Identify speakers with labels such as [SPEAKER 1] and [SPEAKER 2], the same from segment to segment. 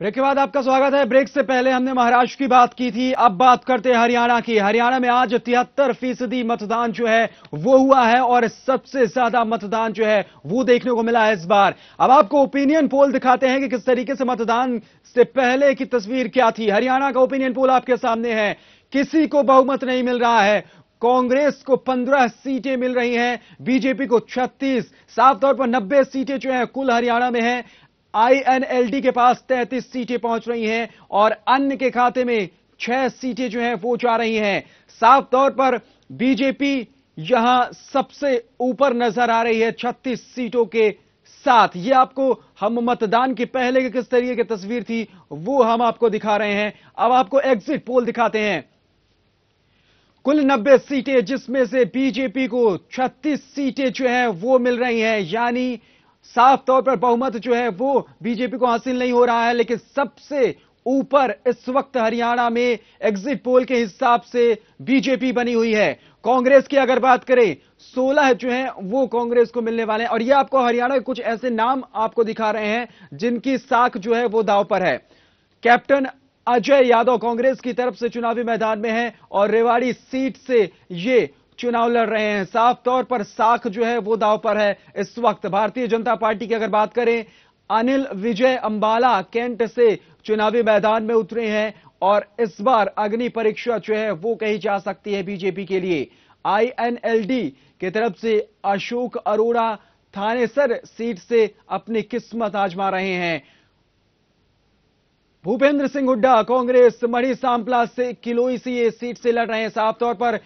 [SPEAKER 1] break के बाद आपका स्वागत है ब्रेक से पहले हमने महाराष्ट्र की बात की थी अब बात करते हैं हरियाणा की हरियाणा में आज तिहत्तर फीसदी मतदान जो है वो हुआ है और सबसे ज्यादा मतदान जो है वो देखने को मिला है इस बार अब आपको ओपिनियन पोल दिखाते हैं कि किस तरीके से मतदान से पहले की तस्वीर क्या थी हरियाणा का ओपिनियन पोल आपके सामने है किसी को बहुमत नहीं मिल रहा है कांग्रेस को 15 सीटें मिल रही हैं बीजेपी को 36 साफ तौर पर 90 सीटें जो हैं कुल हरियाणा में हैं आईएनएलडी के पास 33 सीटें पहुंच रही हैं और अन्य के खाते में छह सीटें जो हैं वो जा रही हैं साफ तौर पर बीजेपी यहां सबसे ऊपर नजर आ रही है 36 सीटों के साथ ये आपको हम मतदान के पहले के किस तरीके की तस्वीर थी वो हम आपको दिखा रहे हैं अब आपको एग्जिट पोल दिखाते हैं कुल 90 सीटें जिसमें से बीजेपी को 36 सीटें जो हैं वो मिल रही हैं यानी साफ तौर पर बहुमत जो है वो बीजेपी को हासिल नहीं हो रहा है लेकिन सबसे ऊपर इस वक्त हरियाणा में एग्जिट पोल के हिसाब से बीजेपी बनी हुई है कांग्रेस की अगर बात करें सोलह जो है वो कांग्रेस को मिलने वाले हैं और ये आपको हरियाणा के कुछ ऐसे नाम आपको दिखा रहे हैं जिनकी साख जो है वो दाव पर है कैप्टन अजय यादव कांग्रेस की तरफ से चुनावी मैदान में है और रेवाड़ी सीट से ये चुनाव लड़ रहे हैं साफ तौर पर साख जो है वो दाव पर है इस वक्त भारतीय जनता पार्टी की अगर बात करें अनिल विजय अंबाला कैंट से चुनावी मैदान में उतरे हैं और इस बार अग्नि परीक्षा जो है वो कही जा सकती है बीजेपी के लिए आईएनएलडी की तरफ से अशोक अरोड़ा थानेसर सीट से अपनी किस्मत आजमा रहे हैं भूपेंद्र सिंह हुड्डा कांग्रेस मढ़ी सांपला से किलोई सी सीट से लड़ रहे हैं साफ तौर पर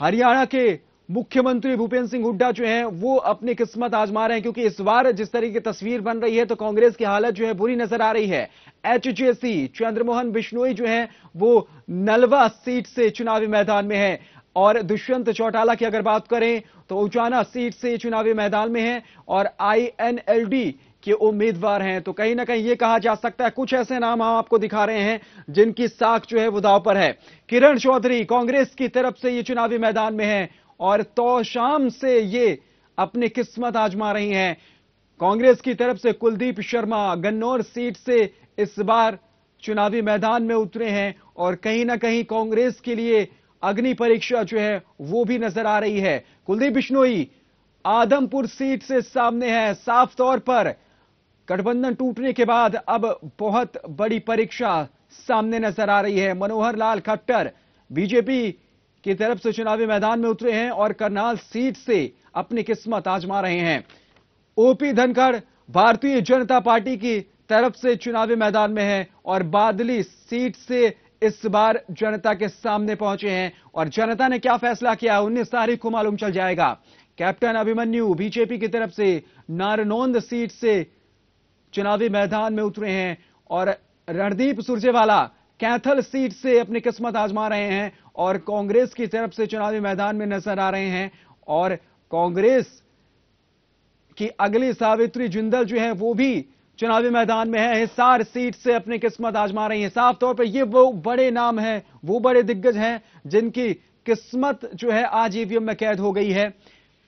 [SPEAKER 1] हरियाणा के मुख्यमंत्री भूपेंद्र सिंह हुड्डा जो हैं वो अपनी किस्मत आजमा रहे हैं क्योंकि इस बार जिस तरह की तस्वीर बन रही है तो कांग्रेस की हालत जो है बुरी नजर आ रही है एचजेसी चंद्रमोहन बिश्नोई जो हैं वो नलवा सीट से चुनावी मैदान में हैं और दुष्यंत चौटाला की अगर बात करें तो उचाना सीट से चुनावी मैदान में है और आईएनएलडी के उम्मीदवार हैं तो कहीं ना कहीं ये कहा जा सकता है कुछ ऐसे नाम हम आपको दिखा रहे हैं जिनकी साख जो है वो दाव पर है किरण चौधरी कांग्रेस की तरफ से ये चुनावी मैदान में है और तो शाम से ये अपनी किस्मत आजमा रही हैं कांग्रेस की तरफ से कुलदीप शर्मा गन्नौर सीट से इस बार चुनावी मैदान में उतरे हैं और कहीं ना कहीं कांग्रेस के लिए अग्नि परीक्षा जो है वो भी नजर आ रही है कुलदीप बिश्नोई आदमपुर सीट से सामने है साफ तौर पर गठबंधन टूटने के बाद अब बहुत बड़ी परीक्षा सामने नजर आ रही है मनोहर लाल खट्टर बीजेपी की तरफ से चुनावी मैदान में उतरे हैं और करनाल सीट से अपनी किस्मत आजमा रहे हैं ओपी धनखड़ भारतीय जनता पार्टी की तरफ से चुनावी मैदान में है और बादली सीट से इस बार जनता के सामने पहुंचे हैं और जनता ने क्या फैसला किया उन्नीस तारीख को मालूम चल जाएगा कैप्टन अभिमन्यु बीजेपी की तरफ से नारनोंद सीट से चुनावी मैदान में उतरे हैं और रणदीप सुरजेवाला कैथल सीट से अपनी किस्मत आजमा रहे हैं और कांग्रेस की तरफ से चुनावी मैदान में नजर आ रहे हैं और कांग्रेस की अगली सावित्री जिंदल जो है वो भी चुनावी मैदान में है हिसार सीट से अपनी किस्मत आजमा रही है साफ तौर पर ये वो बड़े नाम हैं वो बड़े दिग्गज हैं जिनकी किस्मत जो है आज ईवीएम में कैद हो गई है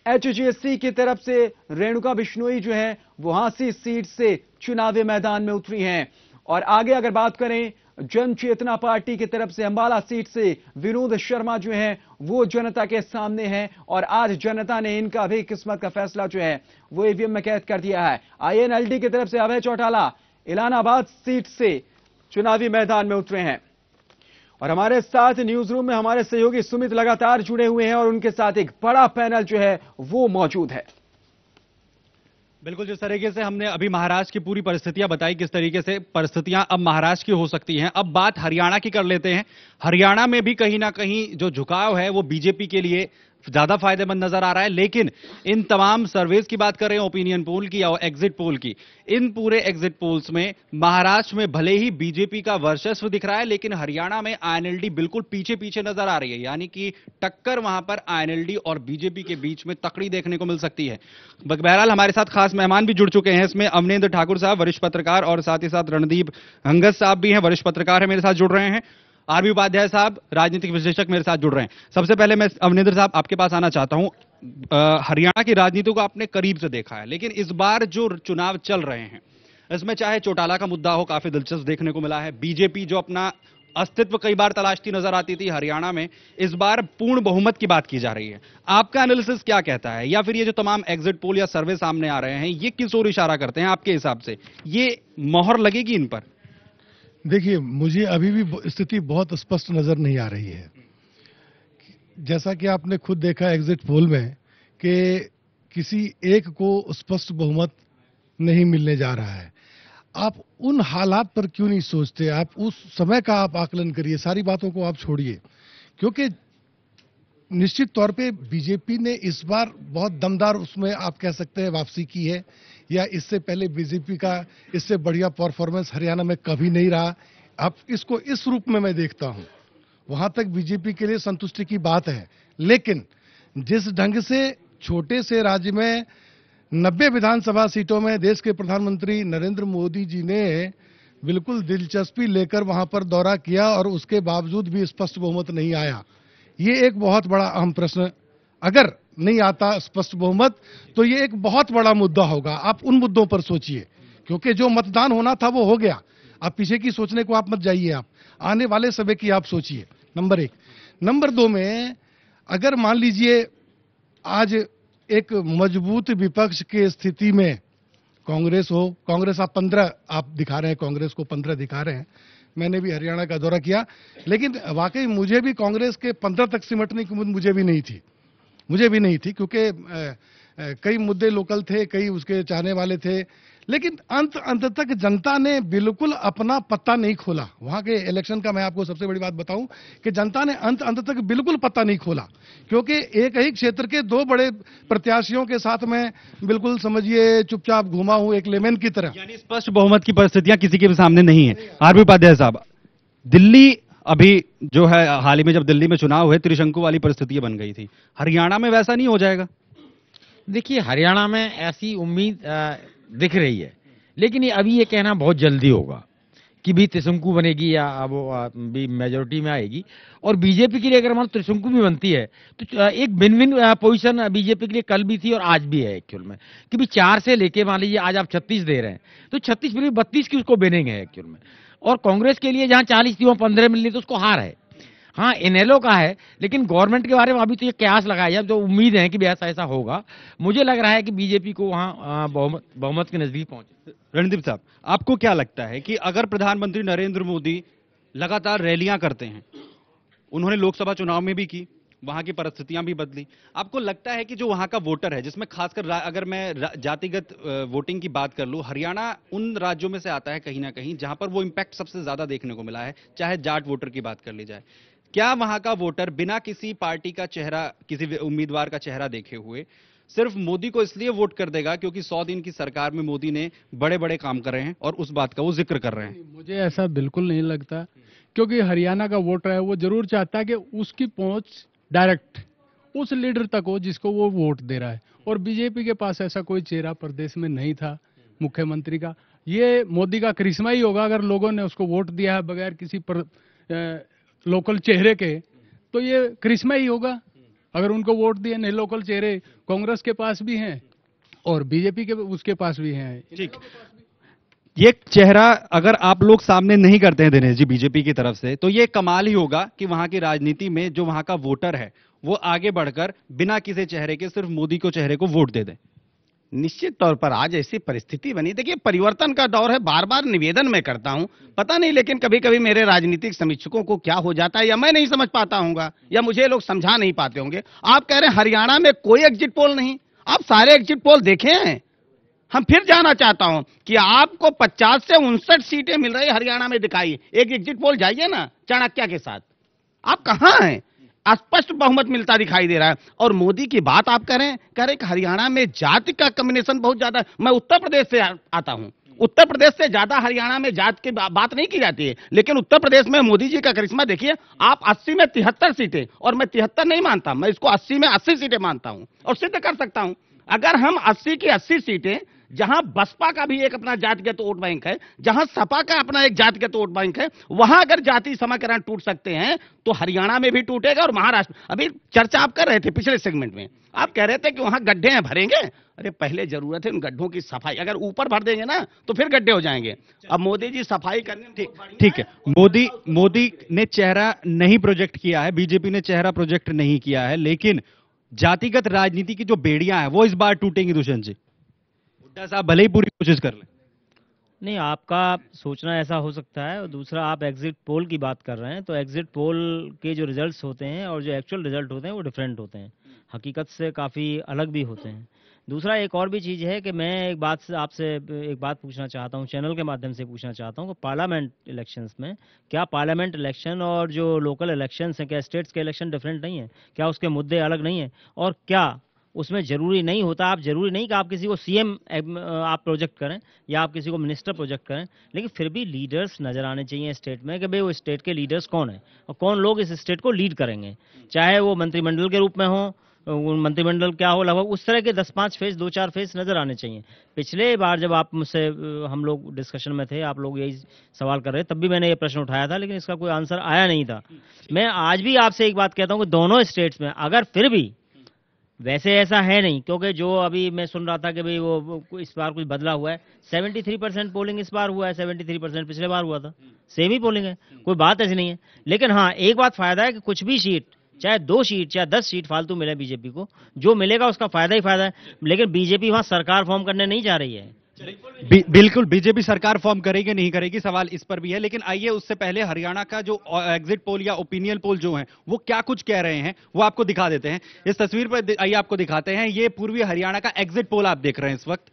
[SPEAKER 1] एचजीएससी की तरफ से रेणुका बिश्नोई जो है वहासी सीट से चुनावी मैदान में उतरी हैं और आगे अगर बात करें जन चेतना पार्टी की तरफ से अंबाला सीट से विनोद शर्मा जो है वो जनता के सामने हैं और आज जनता ने इनका भी किस्मत का फैसला जो है वो ईवीएम में कैद कर दिया है आईएनएलडी की तरफ से अभय चौटाला इलाहाबाद सीट से चुनावी मैदान में उतरे हैं और हमारे साथ न्यूज रूम में हमारे सहयोगी सुमित लगातार जुड़े हुए हैं और उनके साथ एक बड़ा पैनल जो है वो मौजूद है
[SPEAKER 2] बिल्कुल जिस तरीके से हमने अभी महाराष्ट्र की पूरी परिस्थितियां बताई किस तरीके से परिस्थितियां अब महाराष्ट्र की हो सकती हैं अब बात हरियाणा की कर लेते हैं हरियाणा में भी कहीं ना कहीं जो झुकाव है वो बीजेपी के लिए ज्यादा फायदेमंद नजर आ रहा है लेकिन इन तमाम सर्वेज की बात करें ओपिनियन पोल की या एग्जिट पोल की इन पूरे एग्जिट पोल्स में महाराष्ट्र में भले ही बीजेपी का वर्चस्व दिख रहा है लेकिन हरियाणा में आईएनएलडी बिल्कुल पीछे पीछे नजर आ रही है यानी कि टक्कर वहां पर आईएनएलडी और बीजेपी के बीच में तकड़ी देखने को मिल सकती है बहरहाल हमारे साथ खास मेहमान भी जुड़ चुके हैं इसमें अमनेन्द्र ठाकुर साहब वरिष्ठ पत्रकार और साथ ही साथ रणदीप हंगस साहब भी हैं वरिष्ठ पत्रकार है मेरे साथ जुड़ रहे हैं आरबी उपाध्याय साहब राजनीतिक विश्लेषक मेरे साथ जुड़ रहे हैं सबसे पहले मैं अवनिंद्र साहब आपके पास आना चाहता हूं हरियाणा की राजनीति को आपने करीब से देखा है लेकिन इस बार जो चुनाव चल रहे हैं इसमें चाहे चौटाला का मुद्दा हो काफी दिलचस्प देखने को मिला है बीजेपी जो अपना अस्तित्व कई बार तलाशती नजर आती थी हरियाणा में इस बार पूर्ण बहुमत की बात की जा रही है आपका एनालिसिस क्या कहता है या फिर ये जो तमाम एग्जिट पोल या सर्वे सामने आ रहे हैं ये किस ओर इशारा करते हैं आपके हिसाब से
[SPEAKER 3] ये मोहर लगेगी इन पर देखिए मुझे अभी भी स्थिति बहुत स्पष्ट नज़र नहीं आ रही है जैसा कि आपने खुद देखा एग्जिट पोल में कि किसी एक को स्पष्ट बहुमत नहीं मिलने जा रहा है आप उन हालात पर क्यों नहीं सोचते आप उस समय का आप आकलन करिए सारी बातों को आप छोड़िए क्योंकि निश्चित तौर पे बीजेपी ने इस बार बहुत दमदार उसमें आप कह सकते हैं वापसी की है या इससे पहले बीजेपी का इससे बढ़िया परफॉर्मेंस हरियाणा में कभी नहीं रहा अब इसको इस रूप में मैं देखता हूं वहां तक बीजेपी के लिए संतुष्टि की बात है लेकिन जिस ढंग से छोटे से राज्य में नब्बे विधानसभा सीटों में देश के प्रधानमंत्री नरेंद्र मोदी जी ने बिल्कुल दिलचस्पी लेकर वहां पर दौरा किया और उसके बावजूद भी स्पष्ट बहुमत नहीं आया ये एक बहुत बड़ा अहम प्रश्न अगर नहीं आता स्पष्ट बहुमत तो ये एक बहुत बड़ा मुद्दा होगा आप उन मुद्दों पर सोचिए क्योंकि जो मतदान होना था वो हो गया आप पीछे की सोचने को आप मत जाइए आप आने वाले समय की आप सोचिए नंबर एक नंबर दो में अगर मान लीजिए आज एक मजबूत विपक्ष के स्थिति में कांग्रेस हो कांग्रेस आप पंद्रह आप दिखा रहे हैं कांग्रेस को पंद्रह दिखा रहे हैं मैंने भी हरियाणा का दौरा किया लेकिन वाकई मुझे भी कांग्रेस के पंद्रह तक सिमटने की उम्मीद मुझे भी नहीं थी मुझे भी नहीं थी क्योंकि कई मुद्दे लोकल थे कई उसके चाहने वाले थे लेकिन अंत अंत तक जनता ने बिल्कुल अपना पत्ता नहीं खोला वहां के इलेक्शन का मैं आपको सबसे बड़ी बात बताऊं कि जनता ने अंत अंत तक बिल्कुल पत्ता नहीं खोला क्योंकि एक ही क्षेत्र के दो बड़े प्रत्याशियों के साथ मैं बिल्कुल समझिए चुपचाप घुमा हूं एक लेमेन की तरह यानी स्पष्ट
[SPEAKER 2] बहुमत की परिस्थितियां किसी के भी सामने नहीं है आरबी उपाध्याय साहब दिल्ली अभी जो है हाल ही में जब दिल्ली में चुनाव हुए त्रिशंकु वाली परिस्थितियां बन गई थी
[SPEAKER 4] हरियाणा में वैसा नहीं हो जाएगा देखिए हरियाणा में ऐसी उम्मीद दिख रही है लेकिन अभी ये कहना बहुत जल्दी होगा कि भी त्रिशंकु बनेगी या अब भी मेजोरिटी में आएगी और बीजेपी के लिए अगर हमारा त्रिशंकु भी बनती है तो एक बिन बिन पोजीशन बीजेपी के लिए कल भी थी और आज भी है एक्चुअल में कि भी चार से लेके मान लीजिए आज आप छत्तीस दे रहे हैं तो छत्तीस फिर बत्तीस की उसको बनेंगे एक्चुअल में और कांग्रेस के लिए जहां चालीस थी वहां पंद्रह मिल रही तो उसको हार है हाँ इनेलो का है लेकिन गवर्नमेंट के बारे में अभी तो ये कयास लगाया जाए जो उम्मीद है कि भी ऐसा ऐसा होगा मुझे लग रहा है कि बीजेपी को वहाँ बहुमत बहुमत के नजदीक पहुंचे रणदीप साहब
[SPEAKER 2] आपको क्या लगता है कि अगर प्रधानमंत्री नरेंद्र मोदी लगातार रैलियां करते हैं उन्होंने लोकसभा चुनाव में भी की वहां की परिस्थितियां भी बदली आपको लगता है कि जो वहां का वोटर है जिसमें खासकर अगर मैं जातिगत वोटिंग की बात कर लूं हरियाणा उन राज्यों में से आता है कहीं ना कहीं जहाँ पर वो इम्पैक्ट सबसे ज़्यादा देखने को मिला है चाहे जाट वोटर की बात कर ली जाए क्या वहां का वोटर बिना किसी पार्टी का चेहरा किसी उम्मीदवार का चेहरा देखे हुए सिर्फ मोदी को इसलिए वोट कर देगा क्योंकि सौ दिन की सरकार में मोदी ने बड़े बड़े काम कर रहे हैं और उस बात का वो जिक्र कर रहे हैं
[SPEAKER 5] मुझे ऐसा बिल्कुल नहीं लगता क्योंकि हरियाणा का वोटर है वो जरूर चाहता है कि उसकी पहुंच डायरेक्ट उस लीडर तक हो जिसको वो वोट दे रहा है और बीजेपी के पास ऐसा कोई चेहरा प्रदेश में नहीं था मुख्यमंत्री का ये मोदी का करिश्मा ही होगा अगर लोगों ने उसको वोट दिया है बगैर किसी पर, ए, लोकल चेहरे के तो ये करिश्मा ही होगा अगर उनको वोट दिए नहीं लोकल चेहरे कांग्रेस के पास भी हैं और बीजेपी के उसके पास भी हैं ठीक
[SPEAKER 2] ये चेहरा अगर आप लोग सामने नहीं करते हैं दिनेश जी बीजेपी की तरफ से तो ये कमाल ही होगा कि वहां की राजनीति में जो वहां का वोटर है वो आगे बढ़कर बिना किसी चेहरे के सिर्फ मोदी
[SPEAKER 6] को चेहरे को वोट दे दें निश्चित तौर पर आज ऐसी परिस्थिति बनी देखिए परिवर्तन का दौर है बार बार निवेदन मैं करता हूं पता नहीं लेकिन कभी कभी मेरे राजनीतिक समीक्षकों को क्या हो जाता है या मैं नहीं समझ पाता हूँ या मुझे लोग समझा नहीं पाते होंगे आप कह रहे हैं हरियाणा में कोई एग्जिट पोल नहीं आप सारे एग्जिट पोल देखे हैं हम फिर जाना चाहता हूं कि आपको 50 से उनसठ सीटें मिल रही हरियाणा में दिखाई एक एग्जिट पोल जाइए ना चाणक्य के साथ आप कहां हैं स्पष्ट बहुमत मिलता दिखाई दे रहा है और मोदी की बात आप करें कह रहे हरियाणा में जाति का कम्बिनेशन बहुत ज्यादा मैं उत्तर प्रदेश से आता हूं उत्तर प्रदेश से ज्यादा हरियाणा में जात की बात नहीं की जाती है लेकिन उत्तर प्रदेश में मोदी जी का करिश्मा देखिए आप 80 में तिहत्तर सीटें और मैं तिहत्तर नहीं मानता मैं इसको 80 में 80 सीटें मानता हूं और सिद्ध कर सकता हूं अगर हम 80 की 80 सीटें जहां बसपा का भी एक अपना जातिगत वोट बैंक है जहां सपा का अपना एक जातिगत वोट बैंक है वहां अगर जाति समाकरण टूट सकते हैं तो हरियाणा में भी टूटेगा और महाराष्ट्र अभी चर्चा आप कर रहे थे पिछले सेगमेंट में आप कह रहे थे कि वहां गड्ढे हैं भरेंगे अरे पहले जरूरत है उन गड्ढों की सफाई अगर ऊपर भर देंगे ना तो फिर गड्ढे हो जाएंगे अब मोदी जी सफाई करने
[SPEAKER 2] ठीक है मोदी मोदी ने चेहरा नहीं प्रोजेक्ट किया है बीजेपी ने चेहरा प्रोजेक्ट नहीं किया है लेकिन जातिगत राजनीति की जो बेड़ियां हैं वो इस बार टूटेंगी दुष्यंत जी दस आप भले ही पूरी कोशिश कर लें
[SPEAKER 7] नहीं आपका सोचना ऐसा हो सकता है और दूसरा आप एग्जिट पोल की बात कर रहे हैं तो एग्जिट पोल के जो रिजल्ट्स होते हैं और जो एक्चुअल रिजल्ट होते हैं वो डिफरेंट होते हैं हकीकत से काफ़ी अलग भी होते हैं दूसरा एक और भी चीज़ है कि मैं एक बात से आपसे एक बात पूछना चाहता हूँ चैनल के माध्यम से पूछना चाहता हूँ कि पार्लियामेंट इलेक्शंस में क्या पार्लियामेंट इलेक्शन और जो लोकल इलेक्शंस हैं क्या स्टेट्स के इलेक्शन डिफरेंट नहीं है क्या उसके मुद्दे अलग नहीं हैं और क्या उसमें जरूरी नहीं होता आप जरूरी नहीं कि आप किसी को सीएम आप प्रोजेक्ट करें या आप किसी को मिनिस्टर प्रोजेक्ट करें लेकिन फिर भी लीडर्स नजर आने चाहिए स्टेट में कि भाई वो स्टेट के लीडर्स कौन है और कौन लोग इस स्टेट को लीड करेंगे चाहे वो मंत्रिमंडल के रूप में हों मंत्रिमंडल क्या हो लगभग उस तरह के दस पाँच फेज दो चार फेज नजर आने चाहिए पिछले बार जब आप मुझसे हम लोग डिस्कशन में थे आप लोग यही सवाल कर रहे तब भी मैंने ये प्रश्न उठाया था लेकिन इसका कोई आंसर आया नहीं था मैं आज भी आपसे एक बात कहता हूँ कि दोनों स्टेट्स में अगर फिर भी वैसे ऐसा है नहीं क्योंकि जो अभी मैं सुन रहा था कि भाई वो इस बार कुछ बदला हुआ है 73 परसेंट पोलिंग इस बार हुआ है 73 परसेंट पिछले बार हुआ था सेम ही पोलिंग है कोई बात ऐसी नहीं है लेकिन हाँ एक बात फायदा है कि कुछ भी सीट चाहे दो सीट चाहे दस सीट फालतू मिले बीजेपी को जो मिलेगा उसका फायदा ही फायदा है लेकिन बीजेपी वहां सरकार फॉर्म करने नहीं जा रही है
[SPEAKER 2] बिल्कुल बीजेपी सरकार फॉर्म करेगी नहीं करेगी सवाल इस पर भी है लेकिन आइए उससे पहले हरियाणा का जो एग्जिट पोल या ओपिनियन पोल जो है वो क्या कुछ कह रहे हैं वो आपको दिखा देते हैं इस तस्वीर पर आइए आपको दिखाते हैं ये पूर्वी हरियाणा का एग्जिट पोल आप देख रहे हैं इस वक्त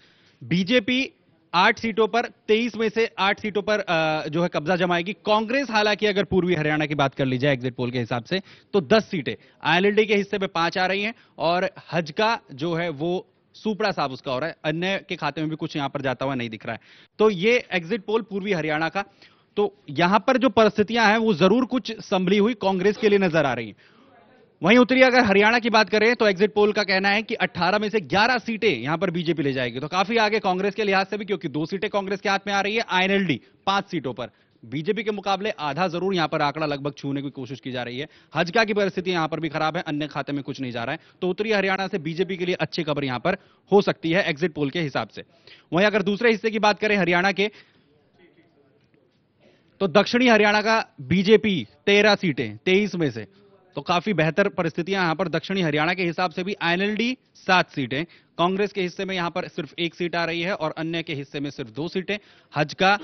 [SPEAKER 2] बीजेपी आठ सीटों पर तेईस में से आठ सीटों पर जो है कब्जा जमाएगी कांग्रेस हालांकि अगर पूर्वी हरियाणा की बात कर ली जाए एग्जिट पोल के हिसाब से तो दस सीटें आईएलडी के हिस्से में पांच आ रही हैं और हजका जो है वो सुपड़ा साहब उसका हो रहा है अन्य के खाते में भी कुछ यहां पर जाता हुआ नहीं दिख रहा है तो ये एग्जिट पोल पूर्वी हरियाणा का तो यहां पर जो परिस्थितियां हैं वो जरूर कुछ संभली हुई कांग्रेस के लिए नजर आ रही है वहीं उत्तरी अगर हरियाणा की बात करें तो एग्जिट पोल का कहना है कि 18 में से 11 सीटें यहां पर बीजेपी ले जाएगी तो काफी आगे कांग्रेस के लिहाज से भी क्योंकि दो सीटें कांग्रेस के हाथ में आ रही है आईएनएलडी पांच सीटों पर बीजेपी के मुकाबले आधा जरूर यहां पर आंकड़ा लगभग छूने की कोशिश की जा रही है हजका की परिस्थिति यहां पर भी खराब है अन्य खाते में कुछ नहीं जा रहा है तो उत्तरी हरियाणा से बीजेपी के लिए अच्छी खबर यहां पर हो सकती है एग्जिट पोल के हिसाब से वहीं अगर दूसरे हिस्से की बात करें हरियाणा के तो दक्षिणी हरियाणा का बीजेपी तेरह सीटें तेईस में से तो काफी बेहतर परिस्थितियां यहां पर दक्षिणी हरियाणा के हिसाब से भी एनएलडी सात सीटें कांग्रेस के हिस्से में यहां पर सिर्फ एक सीट आ रही है और अन्य के हिस्से में सिर्फ दो सीटें हजका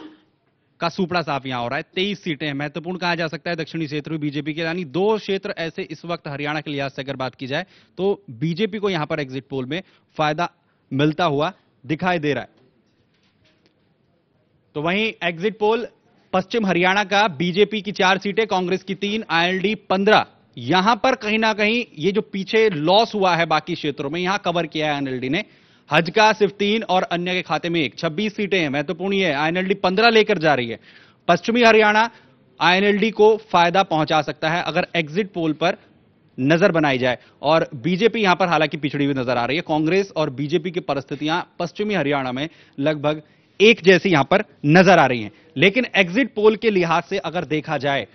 [SPEAKER 2] का सुपड़ा साफ यहां हो रहा है तेईस सीटें महत्वपूर्ण कहा जा सकता है दक्षिणी क्षेत्र में बीजेपी के यानी दो क्षेत्र ऐसे इस वक्त हरियाणा के लिहाज से अगर बात की जाए तो बीजेपी को यहां पर एग्जिट पोल में फायदा मिलता हुआ दिखाई दे रहा है तो वहीं एग्जिट पोल पश्चिम हरियाणा का बीजेपी की चार सीटें कांग्रेस की तीन आईएलडी पंद्रह यहां पर कहीं ना कहीं ये जो पीछे लॉस हुआ है बाकी क्षेत्रों में यहां कवर किया है एनएलडी ने हज का सिर्फ तीन और अन्य के खाते में एक छब्बीस सीटें हैं महत्वपूर्ण तो ये आईएनएलडी पंद्रह लेकर जा रही है पश्चिमी हरियाणा आईएनएलडी को फायदा पहुंचा सकता है अगर एग्जिट पोल पर नजर बनाई जाए और बीजेपी यहां पर हालांकि पिछड़ी हुई नजर आ रही है कांग्रेस और बीजेपी की परिस्थितियां पश्चिमी हरियाणा में लगभग एक जैसी यहां पर नजर आ रही हैं लेकिन एग्जिट पोल के लिहाज से अगर देखा जाए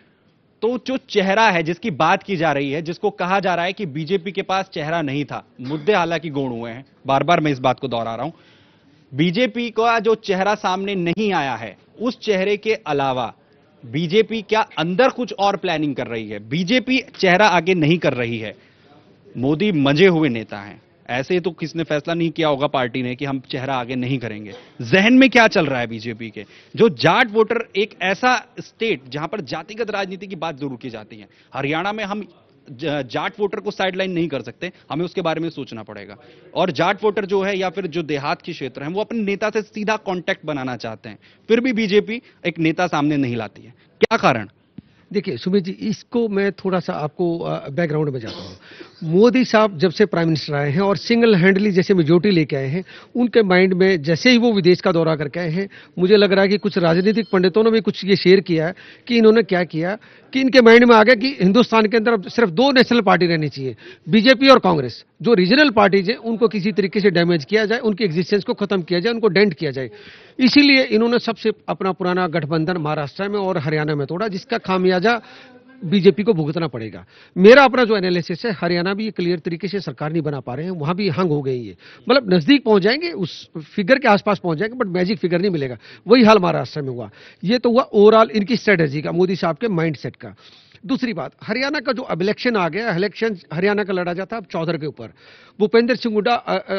[SPEAKER 2] तो जो चेहरा है जिसकी बात की जा रही है जिसको कहा जा रहा है कि बीजेपी के पास चेहरा नहीं था मुद्दे हालांकि गौण हुए हैं बार बार मैं इस बात को दोहरा रहा हूं बीजेपी का जो चेहरा सामने नहीं आया है उस चेहरे के अलावा बीजेपी क्या अंदर कुछ और प्लानिंग कर रही है बीजेपी चेहरा आगे नहीं कर रही है मोदी मजे हुए नेता हैं ऐसे तो किसने फैसला नहीं किया होगा पार्टी ने कि हम चेहरा आगे नहीं करेंगे जहन में क्या चल रहा है बीजेपी के जो जाट वोटर एक ऐसा स्टेट जहां पर जातिगत राजनीति की बात जरूर की जाती है हरियाणा में हम जाट वोटर को साइडलाइन नहीं कर सकते हमें उसके बारे में सोचना पड़ेगा और जाट वोटर जो है या फिर जो देहात के क्षेत्र हैं वो अपने नेता से सीधा कांटेक्ट बनाना चाहते हैं फिर भी बीजेपी एक नेता सामने नहीं लाती है क्या कारण
[SPEAKER 8] देखिए सुमित जी इसको मैं थोड़ा सा आपको बैकग्राउंड में जाता हूँ मोदी साहब जब से प्राइम मिनिस्टर आए हैं और सिंगल हैंडली जैसे मेजोरिटी लेके आए हैं उनके माइंड में जैसे ही वो विदेश का दौरा करके आए हैं मुझे लग रहा है कि कुछ राजनीतिक पंडितों ने भी कुछ ये शेयर किया है कि इन्होंने क्या किया कि इनके माइंड में आ गया कि हिंदुस्तान के अंदर अब सिर्फ दो नेशनल पार्टी रहनी चाहिए बीजेपी और कांग्रेस जो रीजनल पार्टीज हैं उनको किसी तरीके से डैमेज किया जाए उनकी एग्जिस्टेंस को खत्म किया जाए उनको डेंट किया जाए इसीलिए इन्होंने सबसे अपना पुराना गठबंधन महाराष्ट्र में और हरियाणा में तोड़ा जिसका खामियाजा बीजेपी को भुगतना पड़ेगा मेरा अपना जो एनालिसिस है हरियाणा भी क्लियर तरीके से सरकार नहीं बना पा रहे हैं वहां भी हंग हो गई है मतलब नजदीक पहुंच जाएंगे उस फिगर के आसपास पहुंच जाएंगे बट मैजिक फिगर नहीं मिलेगा वही हाल महाराष्ट्र में हुआ ये तो हुआ ओवरऑल इनकी स्ट्रेटेजी का मोदी साहब के माइंड का दूसरी बात हरियाणा का जो अब इलेक्शन आ गया इलेक्शन हरियाणा का लड़ा जाता है अब चौधर के ऊपर भूपेंद्र सिंह हुड्डा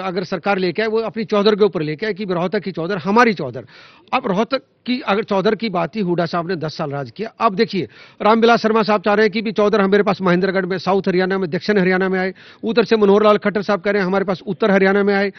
[SPEAKER 8] अगर सरकार लेके आए वो अपनी चौधर के ऊपर लेके आए कि रोहतक की चौधर हमारी चौधर अब रोहतक कि अगर चौधर की बात ही हुडा साहब ने 10 साल राज किया अब देखिए रामविलास शर्मा साहब चाह रहे हैं कि भी चौधर हमारे पास महेंद्रगढ़ में साउथ हरियाणा में दक्षिण हरियाणा में आए उधर से मनोहर लाल खट्टर साहब कह रहे हैं हमारे पास उत्तर हरियाणा में आए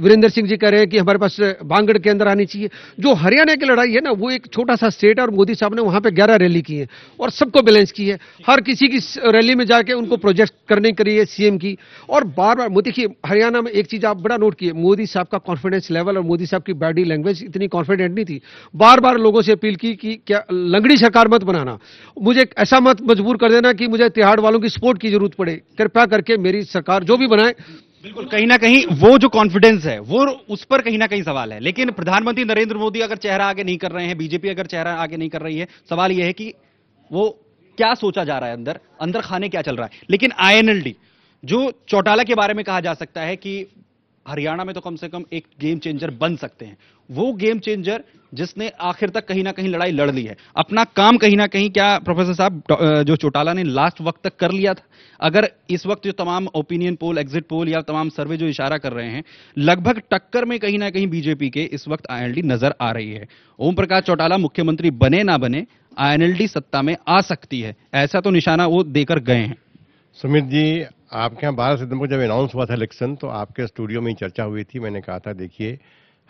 [SPEAKER 8] वीरेंद्र सिंह जी कह रहे हैं कि हमारे पास बांगड़ के अंदर आनी चाहिए जो हरियाणा की लड़ाई है ना वो एक छोटा सा स्टेट है और मोदी साहब ने वहाँ पर ग्यारह रैली की है और सबको बैलेंस की है हर किसी की रैली में जाके उनको प्रोजेक्ट करने के लिए सीएम की और बार बार देखिए हरियाणा में एक चीज आप बड़ा नोट किए मोदी साहब का कॉन्फिडेंस लेवल और मोदी साहब की बॉडी लैंग्वेज इतनी कॉन्फिडेंट नहीं थी की बार बार लोगों से अपील की कि क्या लंगड़ी सरकार मत बनाना मुझे ऐसा मत मजबूर कर देना कि मुझे तिहाड़ वालों की सपोर्ट की जरूरत पड़े कृपया करके मेरी सरकार जो भी बनाए बिल्कुल कहीं ना कहीं वो जो कॉन्फिडेंस है वो उस पर कहीं ना कहीं सवाल है लेकिन प्रधानमंत्री नरेंद्र मोदी अगर चेहरा
[SPEAKER 2] आगे नहीं कर रहे हैं बीजेपी अगर चेहरा आगे नहीं कर रही है सवाल यह है कि वो क्या सोचा जा रहा है अंदर अंदर खाने क्या चल रहा है लेकिन आईएनएलडी जो चौटाला के बारे में कहा जा सकता है कि हरियाणा में तो कम से कम एक गेम चेंजर बन सकते हैं वो गेम चेंजर जिसने आखिर तक कहीं ना कहीं लड़ाई लड़ ली है अपना काम कहीं ना कहीं क्या प्रोफेसर साहब जो चौटाला ने लास्ट वक्त तक कर लिया था अगर इस वक्त जो तमाम ओपिनियन पोल एग्जिट पोल या तमाम सर्वे जो इशारा कर रहे हैं लगभग टक्कर में कहीं ना कहीं बीजेपी के इस वक्त आई नजर आ रही है ओम प्रकाश चौटाला मुख्यमंत्री बने ना बने आई सत्ता में आ सकती है ऐसा तो
[SPEAKER 3] निशाना वो देकर गए हैं सुमित जी आपके यहाँ बारह सितंबर को जब अनाउंस हुआ था इलेक्शन तो आपके स्टूडियो में ही चर्चा हुई थी मैंने कहा था देखिए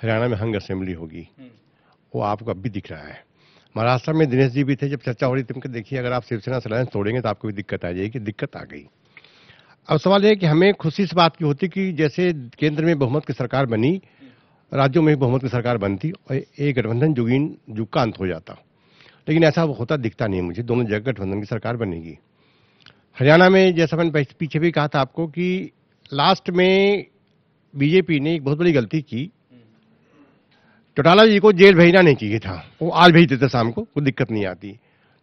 [SPEAKER 3] हरियाणा में हंग असेंबली होगी वो आपको अब भी दिख रहा है महाराष्ट्र में दिनेश जी भी थे जब चर्चा हो रही थी तो देखिए अगर आप शिवसेना से अलायंस तोड़ेंगे तो आपको भी दिक्कत आ जाएगी दिक्कत आ गई अब सवाल यह कि हमें खुशी इस बात की होती कि जैसे केंद्र में बहुमत की सरकार बनी राज्यों में बहुमत की सरकार बनती और एक गठबंधन जुगीन जुग का अंत हो जाता लेकिन ऐसा होता दिखता नहीं मुझे दोनों जगह गठबंधन की सरकार बनेगी हरियाणा में जैसा मैंने पीछे भी कहा था आपको कि लास्ट में बीजेपी ने एक बहुत बड़ी गलती की चौटाला जी को जेल भेजना नहीं चाहिए था वो आज भेज देते शाम को कोई दिक्कत नहीं आती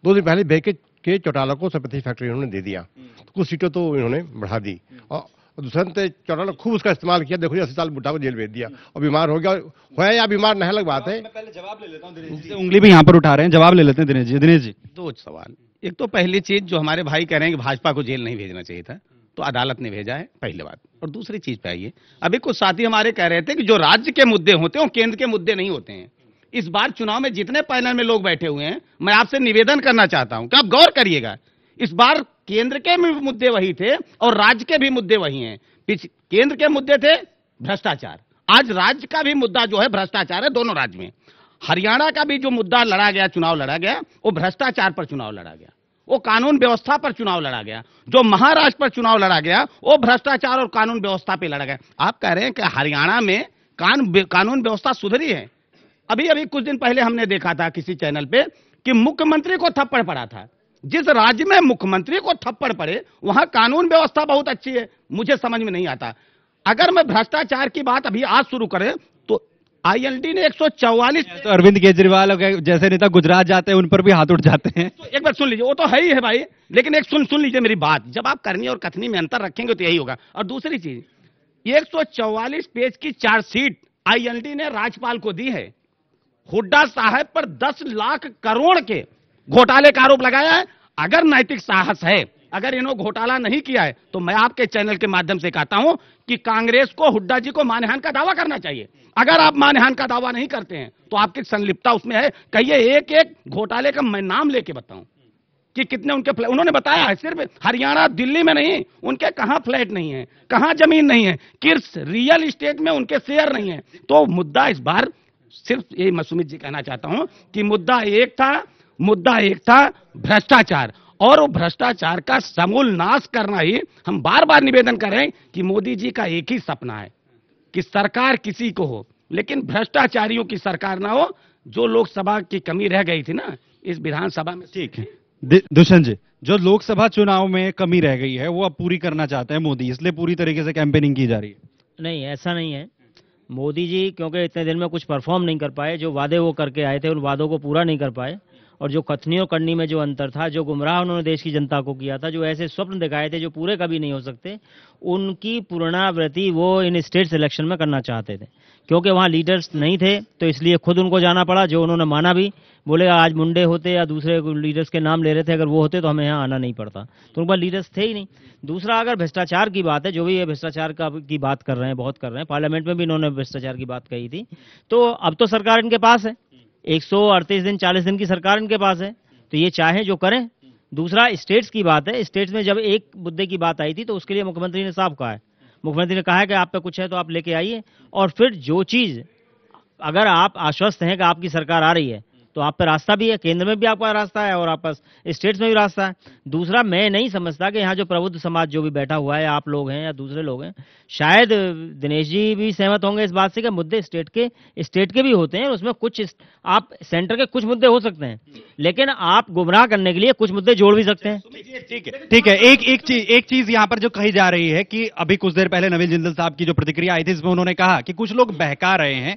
[SPEAKER 3] दो दिन पहले भेज के, चौटाला को सपथी फैक्ट्री उन्होंने दे दिया तो कुछ सीटों तो इन्होंने बढ़ा दी और दूसरा चौटाला खूब उसका इस्तेमाल किया देखो अस्सी साल बुढ़ा को जेल भेज दिया और बीमार हो गया हुआ या बीमार नहीं अलग बात है
[SPEAKER 6] उंगली भी यहाँ पर
[SPEAKER 2] उठा रहे हैं जवाब ले लेते हैं दिनेश जी दिनेश जी
[SPEAKER 3] दो सवाल एक तो पहली चीज जो हमारे
[SPEAKER 6] भाई कह रहे हैं कि भाजपा को जेल नहीं भेजना चाहिए था तो अदालत ने भेजा है पहली बात और दूसरी चीज पे आइए अभी कुछ साथी हमारे कह रहे थे कि जो राज्य के मुद्दे होते हैं वो केंद्र के मुद्दे नहीं होते हैं इस बार चुनाव में जितने पैनल में लोग बैठे हुए हैं मैं आपसे निवेदन करना चाहता हूं कि आप गौर करिएगा इस बार केंद्र के भी मुद्दे वही थे और राज्य के भी मुद्दे वही हैं केंद्र के मुद्दे थे भ्रष्टाचार आज राज्य का भी मुद्दा जो है भ्रष्टाचार है दोनों राज्य में हरियाणा का भी जो मुद्दा लड़ा गया चुनाव लड़ा गया वो भ्रष्टाचार पर चुनाव लड़ा गया वो कानून व्यवस्था पर चुनाव लड़ा गया जो महाराष्ट्र पर चुनाव लड़ा गया वो भ्रष्टाचार और कानून व्यवस्था पे लड़ा गया आप कह रहे हैं कि हरियाणा में कान, कानून व्यवस्था सुधरी है अभी अभी कुछ दिन पहले हमने देखा था किसी चैनल पे कि मुख्यमंत्री को थप्पड़ पड़ा था जिस राज्य में मुख्यमंत्री को थप्पड़ पड़े वहां कानून व्यवस्था बहुत अच्छी है मुझे समझ में नहीं आता अगर मैं भ्रष्टाचार की बात अभी आज शुरू करें आईएलडी ने 144
[SPEAKER 2] तो अरविंद केजरीवाल जैसे नेता गुजरात जाते हैं उन पर भी हाथ उठ जाते हैं तो
[SPEAKER 6] एक बार सुन लीजिए वो तो है ही है भाई लेकिन एक सुन सुन लीजिए मेरी बात जब आप करनी और कथनी में अंतर रखेंगे तो यही होगा और दूसरी चीज 144 पेज की चार्जशीट आईएलडी ने राज्यपाल को दी है हुड्डा साहब पर दस लाख करोड़ के घोटाले का आरोप लगाया है अगर नैतिक साहस है अगर इन्होंने घोटाला नहीं किया है तो मैं आपके चैनल के माध्यम से कहता हूं कि कांग्रेस को हुड्डा जी को मानहान का दावा करना चाहिए अगर आप मानहान का दावा नहीं करते हैं तो आपकी संलिप्तता उसमें है कहिए एक एक घोटाले का मैं नाम लेके बताऊं कि कितने उनके फ्लैट उन्होंने बताया है सिर्फ हरियाणा दिल्ली में नहीं उनके कहां फ्लैट नहीं है कहां जमीन नहीं है किस रियल स्टेट में उनके शेयर नहीं है तो मुद्दा इस बार सिर्फ ये मैं सुमित जी कहना चाहता हूं कि मुद्दा एक था मुद्दा एक था भ्रष्टाचार और वो भ्रष्टाचार का समूल नाश करना ही हम बार बार निवेदन करें कि मोदी जी का एक ही सपना है कि सरकार किसी को हो लेकिन भ्रष्टाचारियों की सरकार ना हो जो लोकसभा की कमी रह गई थी ना इस विधानसभा में ठीक है दुष्यंत जी जो लोकसभा
[SPEAKER 2] चुनाव में कमी रह गई है वो अब पूरी करना चाहते हैं मोदी इसलिए पूरी तरीके से कैंपेनिंग की जा रही है
[SPEAKER 7] नहीं ऐसा नहीं है मोदी जी क्योंकि इतने दिन में कुछ परफॉर्म नहीं कर पाए जो वादे वो करके आए थे उन वादों को पूरा नहीं कर पाए और जो कथनी और करनी में जो अंतर था जो गुमराह उन्होंने देश की जनता को किया था जो ऐसे स्वप्न दिखाए थे जो पूरे कभी नहीं हो सकते उनकी पुनरावृत्ति वो इन स्टेट सिलेक्शन में करना चाहते थे क्योंकि वहाँ लीडर्स नहीं थे तो इसलिए खुद उनको जाना पड़ा जो उन्होंने माना भी बोले आज मुंडे होते या दूसरे लीडर्स के नाम ले रहे थे अगर वो होते तो हमें यहाँ आना नहीं पड़ता तो उनके पास लीडर्स थे ही नहीं दूसरा अगर भ्रष्टाचार की बात है जो भी ये भ्रष्टाचार का की बात कर रहे हैं बहुत कर रहे हैं पार्लियामेंट में भी इन्होंने भ्रष्टाचार की बात कही थी तो अब तो सरकार इनके पास है 138 दिन 40 दिन की सरकार इनके पास है तो ये चाहे जो करें दूसरा स्टेट्स की बात है स्टेट्स में जब एक मुद्दे की बात आई थी तो उसके लिए मुख्यमंत्री ने साफ कहा है मुख्यमंत्री ने कहा है कि आप पे कुछ है तो आप लेके आइए और फिर जो चीज़ अगर आप आश्वस्त हैं कि आपकी सरकार आ रही है तो आप पे रास्ता भी है केंद्र में भी आपका रास्ता है और आपस स्टेट्स में भी रास्ता है दूसरा मैं नहीं समझता कि यहाँ जो प्रबुद्ध समाज जो भी बैठा हुआ है आप लोग हैं या दूसरे लोग हैं शायद दिनेश जी भी सहमत होंगे इस बात से कि मुद्दे स्टेट के स्टेट के भी होते हैं उसमें कुछ आप सेंटर के कुछ मुद्दे हो सकते हैं लेकिन आप गुमराह करने के लिए कुछ मुद्दे जोड़ भी सकते हैं ठीक है ठीक है एक एक चीज एक चीज यहाँ पर जो कही जा रही है कि अभी कुछ देर पहले नवीन जिंदल साहब की जो
[SPEAKER 2] प्रतिक्रिया आई थी इसमें उन्होंने कहा कि कुछ लोग बहका रहे हैं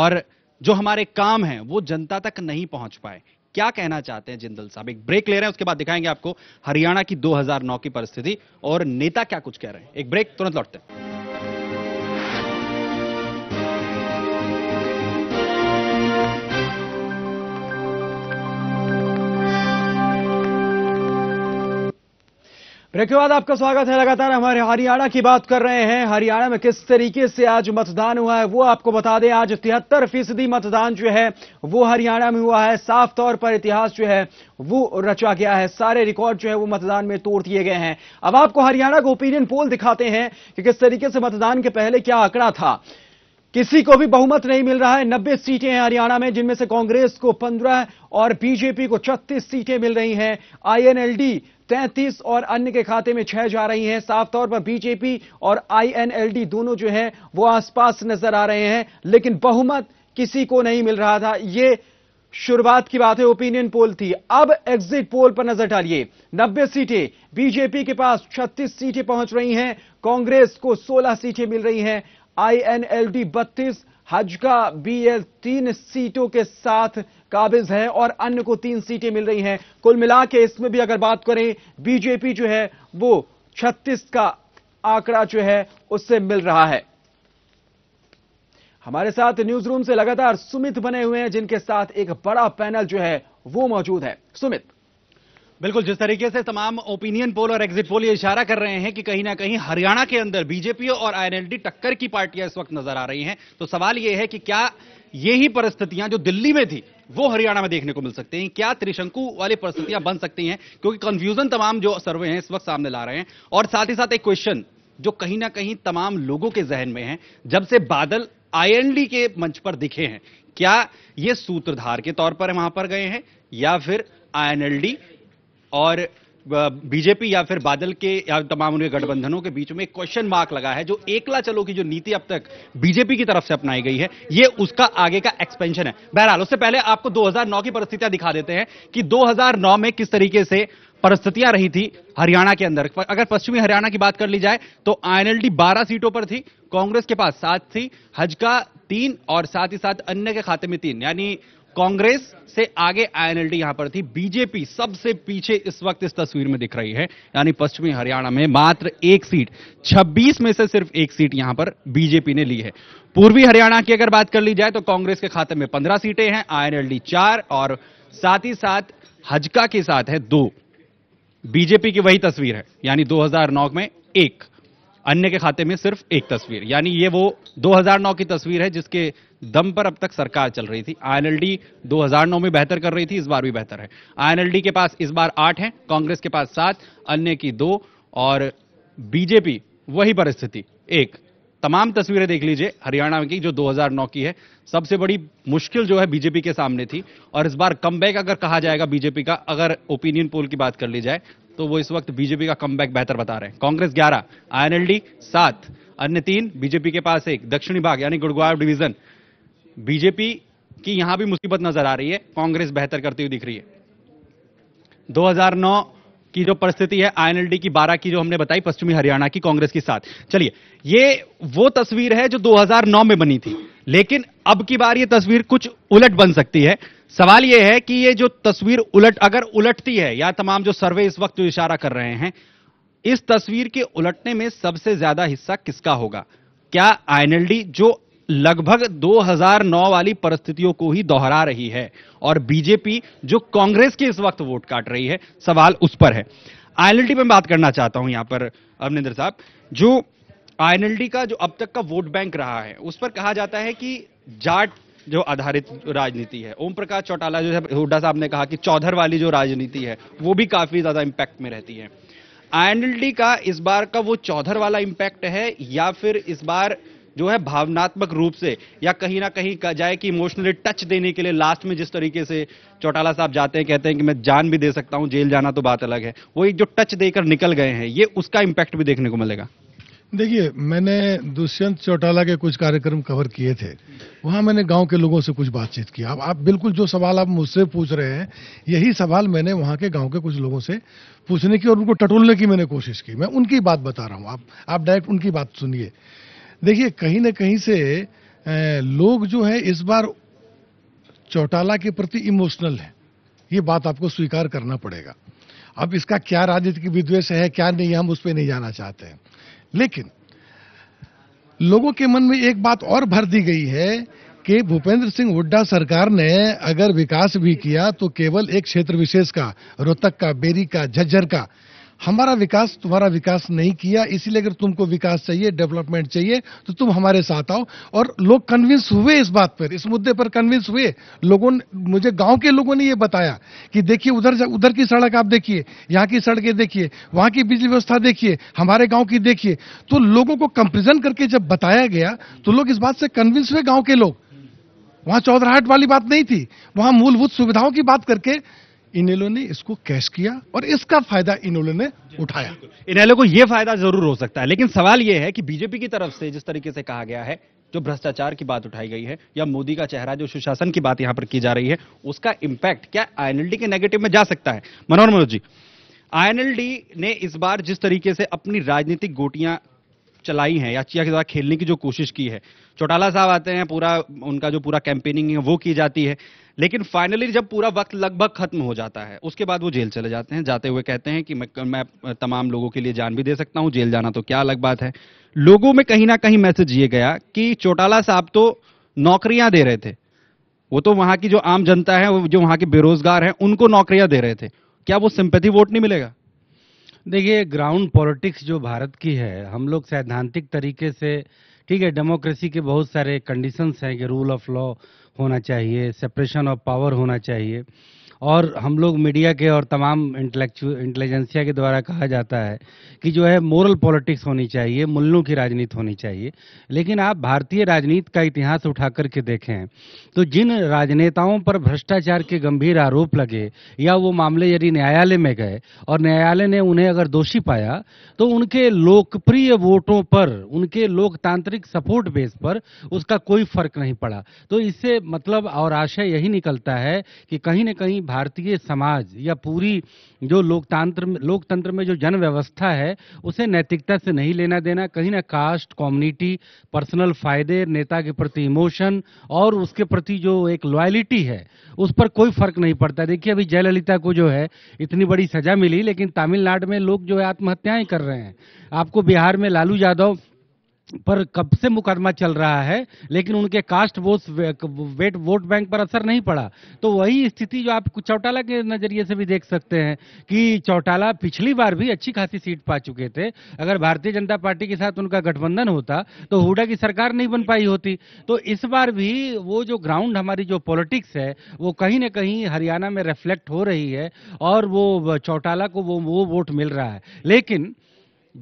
[SPEAKER 2] और जो हमारे काम है वो जनता तक नहीं पहुंच पाए क्या कहना चाहते हैं जिंदल साहब एक ब्रेक ले रहे हैं उसके बाद दिखाएंगे आपको हरियाणा की 2009 की परिस्थिति और नेता क्या कुछ कह रहे हैं एक ब्रेक तुरंत लौटते हैं
[SPEAKER 1] ब्रेक के बाद आपका स्वागत है लगातार हमारे हरियाणा की बात कर रहे हैं हरियाणा में किस तरीके से आज मतदान हुआ है वो आपको बता दें आज तिहत्तर फीसदी मतदान जो है वो हरियाणा में हुआ है साफ तौर पर इतिहास जो है वो रचा गया है सारे रिकॉर्ड जो है वो मतदान में तोड़ दिए गए हैं अब आपको हरियाणा को ओपिनियन पोल दिखाते हैं कि किस तरीके से मतदान के पहले क्या आंकड़ा था किसी को भी बहुमत नहीं मिल रहा है नब्बे सीटें हैं हरियाणा में जिनमें से कांग्रेस को पंद्रह और बीजेपी को छत्तीस सीटें मिल रही हैं आईएनएलडी तैंतीस और अन्य के खाते में छह जा रही हैं साफ तौर पर बीजेपी और आईएनएलडी दोनों जो हैं वो आसपास नजर आ रहे हैं लेकिन बहुमत किसी को नहीं मिल रहा था ये शुरुआत की बात है ओपिनियन पोल थी अब एग्जिट पोल पर नजर डालिए 90 सीटें बीजेपी के पास 36 सीटें पहुंच रही हैं कांग्रेस को 16 सीटें मिल रही हैं आईएनएलडी 32 हजका बीएल तीन सीटों के साथ काबिज हैं और अन्य को तीन सीटें मिल रही हैं कुल मिला के इसमें भी अगर बात करें बीजेपी जो है वो छत्तीस का आंकड़ा जो है उससे मिल रहा है हमारे साथ न्यूज रूम से लगातार सुमित बने हुए हैं जिनके साथ एक बड़ा पैनल जो है वो मौजूद है सुमित बिल्कुल जिस तरीके से तमाम
[SPEAKER 2] ओपिनियन पोल और एग्जिट पोल ये इशारा कर रहे हैं कि कहीं ना कहीं हरियाणा के अंदर बीजेपी और आईएनएलडी टक्कर की पार्टियां इस वक्त नजर आ रही हैं तो सवाल यह है कि क्या यही परिस्थितियां जो दिल्ली में थी वो हरियाणा में देखने को मिल सकती हैं क्या त्रिशंकु वाली परिस्थितियां बन सकती हैं क्योंकि कंफ्यूजन तमाम जो सर्वे हैं इस वक्त सामने ला रहे हैं और साथ ही साथ एक क्वेश्चन जो कहीं ना कहीं तमाम लोगों के जहन में है जब से बादल आईएनडी के मंच पर दिखे हैं क्या ये सूत्रधार के तौर पर वहां पर गए हैं या फिर आईएनएलडी और बीजेपी या फिर बादल के या तमाम उनके गठबंधनों के बीच में एक क्वेश्चन मार्क लगा है जो एकला चलो की जो नीति अब तक बीजेपी की तरफ से अपनाई गई है ये उसका आगे का एक्सपेंशन है बहरहाल उससे पहले आपको 2009 की परिस्थितियां दिखा देते हैं कि 2009 में किस तरीके से परिस्थितियां रही थी हरियाणा के अंदर अगर पश्चिमी हरियाणा की बात कर ली जाए तो आईएनएलडी 12 सीटों पर थी कांग्रेस के पास सात थी हज का तीन और साथ ही साथ अन्य के खाते में तीन यानी कांग्रेस से आगे आईएनएलडी यहां पर थी बीजेपी सबसे पीछे इस वक्त इस तस्वीर में दिख रही है यानी पश्चिमी हरियाणा में मात्र एक सीट 26 में से सिर्फ एक सीट यहां पर बीजेपी ने ली है पूर्वी हरियाणा की अगर बात कर ली जाए तो कांग्रेस के खाते में 15 सीटें हैं आईएनएलडी चार और साथ ही साथ हजका के साथ है दो बीजेपी की वही तस्वीर है यानी दो में एक अन्य के खाते में सिर्फ एक तस्वीर यानी ये वो 2009 की तस्वीर है जिसके दम पर अब तक सरकार चल रही थी आईएनएलडी 2009 में बेहतर कर रही थी इस बार भी बेहतर है आईएनएलडी के पास इस बार आठ है कांग्रेस के पास सात अन्य की दो और बीजेपी वही परिस्थिति एक तमाम तस्वीरें देख लीजिए हरियाणा की जो 2009 की है सबसे बड़ी मुश्किल जो है बीजेपी के सामने थी और इस बार कम अगर कहा जाएगा बीजेपी का अगर ओपिनियन पोल की बात कर ली जाए तो वो इस वक्त बीजेपी का कम बेहतर बता रहे हैं कांग्रेस ग्यारह आईएनएलडी सात अन्य तीन बीजेपी के पास एक दक्षिणी भाग यानी गुड़गुआव डिवीजन बीजेपी की यहां भी मुसीबत नजर आ रही है कांग्रेस बेहतर करती हुई दिख रही है 2009 की जो परिस्थिति है आईएनएलडी की 12 की जो हमने बताई पश्चिमी हरियाणा की कांग्रेस की साथ चलिए ये वो तस्वीर है जो 2009 में बनी थी लेकिन अब की बार ये तस्वीर कुछ उलट बन सकती है सवाल यह है कि ये जो तस्वीर उलट अगर उलटती है या तमाम जो सर्वे इस वक्त जो इशारा कर रहे हैं इस तस्वीर के उलटने में सबसे ज्यादा हिस्सा किसका होगा क्या आईएनएलडी जो लगभग 2009 वाली परिस्थितियों को ही दोहरा रही है और बीजेपी जो कांग्रेस के इस वक्त वोट काट रही है सवाल उस पर है आईएनएलडी में बात करना चाहता हूं यहां पर अवनिंदर साहब जो आईएनएलडी का जो अब तक का वोट बैंक रहा है उस पर कहा जाता है कि जाट जो आधारित राजनीति है ओम प्रकाश चौटाला जो हुड्डा साहब ने कहा कि चौधर वाली जो राजनीति है वो भी काफ़ी ज़्यादा इम्पैक्ट में रहती है आई का इस बार का वो चौधर वाला इम्पैक्ट है या फिर इस बार जो है भावनात्मक रूप से या कहीं ना कहीं कहा जाए कि इमोशनली टच देने के लिए लास्ट में जिस तरीके से चौटाला साहब जाते हैं कहते हैं कि मैं जान भी दे सकता हूं जेल जाना तो बात अलग है वो एक जो टच देकर निकल गए हैं ये उसका इंपैक्ट भी देखने को मिलेगा
[SPEAKER 3] देखिए मैंने दुष्यंत चौटाला के कुछ कार्यक्रम कवर किए थे वहाँ मैंने गांव के लोगों से कुछ बातचीत की अब आप बिल्कुल जो सवाल आप मुझसे पूछ रहे हैं यही सवाल मैंने वहाँ के गांव के कुछ लोगों से पूछने की और उनको टटोलने की मैंने कोशिश की मैं उनकी बात बता रहा हूँ आप आप डायरेक्ट उनकी बात सुनिए देखिए कहीं ना कहीं से ए, लोग जो है इस बार चौटाला के प्रति इमोशनल है ये बात आपको स्वीकार करना पड़ेगा अब इसका क्या राजनीतिक विद्वेष है क्या नहीं हम उस पर नहीं जाना चाहते हैं लेकिन लोगों के मन में एक बात और भर दी गई है कि भूपेंद्र सिंह हुड्डा सरकार ने अगर विकास भी किया तो केवल एक क्षेत्र विशेष का रोहतक का बेरी का झज्जर का हमारा विकास तुम्हारा विकास नहीं किया इसीलिए अगर तुमको विकास चाहिए डेवलपमेंट चाहिए तो तुम हमारे साथ आओ और लोग कन्विंस हुए इस बात पर इस मुद्दे पर कन्विंस हुए लोगों ने मुझे गांव के लोगों ने यह बताया कि देखिए उधर उधर की सड़क आप देखिए यहां की सड़कें देखिए वहां की बिजली व्यवस्था देखिए हमारे गांव की देखिए तो लोगों को कंपेरिजन करके जब बताया गया तो लोग इस बात से कन्विंस हुए गांव के लोग वहां चौधराहट वाली बात नहीं थी वहां मूलभूत सुविधाओं की बात करके इनेलो ने इसको कैश किया और इसका फायदा इनेलो ने उठाया
[SPEAKER 2] इनेलो को यह फायदा जरूर हो सकता है लेकिन सवाल यह है कि बीजेपी की तरफ से जिस तरीके से कहा गया है जो भ्रष्टाचार की बात उठाई गई है या मोदी का चेहरा जो सुशासन की बात यहां पर की जा रही है उसका इंपैक्ट क्या आईएनएलडी के नेगेटिव में जा सकता है मनोहर मनोज जी आईएनएलडी ने इस बार जिस तरीके से अपनी राजनीतिक गोटियां चलाई हैं या चिया के द्वारा खेलने की जो कोशिश की है चौटाला साहब आते हैं पूरा उनका जो पूरा कैंपेनिंग है वो की जाती है लेकिन फाइनली जब पूरा वक्त लगभग खत्म हो जाता है उसके बाद वो जेल चले जाते हैं जाते हुए कहते हैं कि मैं मैं तमाम लोगों के लिए जान भी दे सकता हूं जेल जाना तो क्या अलग बात है लोगों में कहीं ना कहीं मैसेज ये गया कि चौटाला साहब तो नौकरियां दे रहे थे वो तो वहां की जो आम जनता है जो वहां के बेरोजगार हैं उनको नौकरियां दे रहे थे क्या वो सिंपथी वोट नहीं मिलेगा
[SPEAKER 9] देखिए ग्राउंड पॉलिटिक्स जो भारत की है हम लोग सैद्धांतिक तरीके से ठीक है डेमोक्रेसी के बहुत सारे कंडीशंस हैं कि रूल ऑफ लॉ होना चाहिए सेपरेशन ऑफ पावर होना चाहिए और हम लोग मीडिया के और तमाम इंटेलिजेंसिया के द्वारा कहा जाता है कि जो है मोरल पॉलिटिक्स होनी चाहिए मूल्यों की राजनीति होनी चाहिए लेकिन आप भारतीय राजनीति का इतिहास उठा करके देखें तो जिन राजनेताओं पर भ्रष्टाचार के गंभीर आरोप लगे या वो मामले यदि न्यायालय में गए और न्यायालय ने उन्हें अगर दोषी पाया तो उनके लोकप्रिय वोटों पर उनके लोकतांत्रिक सपोर्ट बेस पर उसका कोई फर्क नहीं पड़ा तो इससे मतलब और आशय यही निकलता है कि कहीं ना कहीं भारतीय समाज या पूरी जो लोकतंत्र लोकतंत्र में जो जन व्यवस्था है उसे नैतिकता से नहीं लेना देना कहीं ना कास्ट कम्युनिटी पर्सनल फायदे नेता के प्रति इमोशन और उसके प्रति जो एक लॉयलिटी है उस पर कोई फर्क नहीं पड़ता देखिए अभी जयललिता को जो है इतनी बड़ी सजा मिली लेकिन तमिलनाडु में लोग जो है आत्महत्याएं कर रहे हैं आपको बिहार में लालू यादव पर कब से मुकदमा चल रहा है लेकिन उनके कास्ट वोट वेट वोट बैंक पर असर नहीं पड़ा तो वही स्थिति जो आप चौटाला के नज़रिए से भी देख सकते हैं कि चौटाला पिछली बार भी अच्छी खासी सीट पा चुके थे अगर भारतीय जनता पार्टी के साथ उनका गठबंधन होता तो हुडा की सरकार नहीं बन पाई होती तो इस बार भी वो जो ग्राउंड हमारी जो पॉलिटिक्स है वो कहीं ना कहीं हरियाणा में रिफ्लेक्ट हो रही है और वो चौटाला को वो वो वोट मिल रहा है लेकिन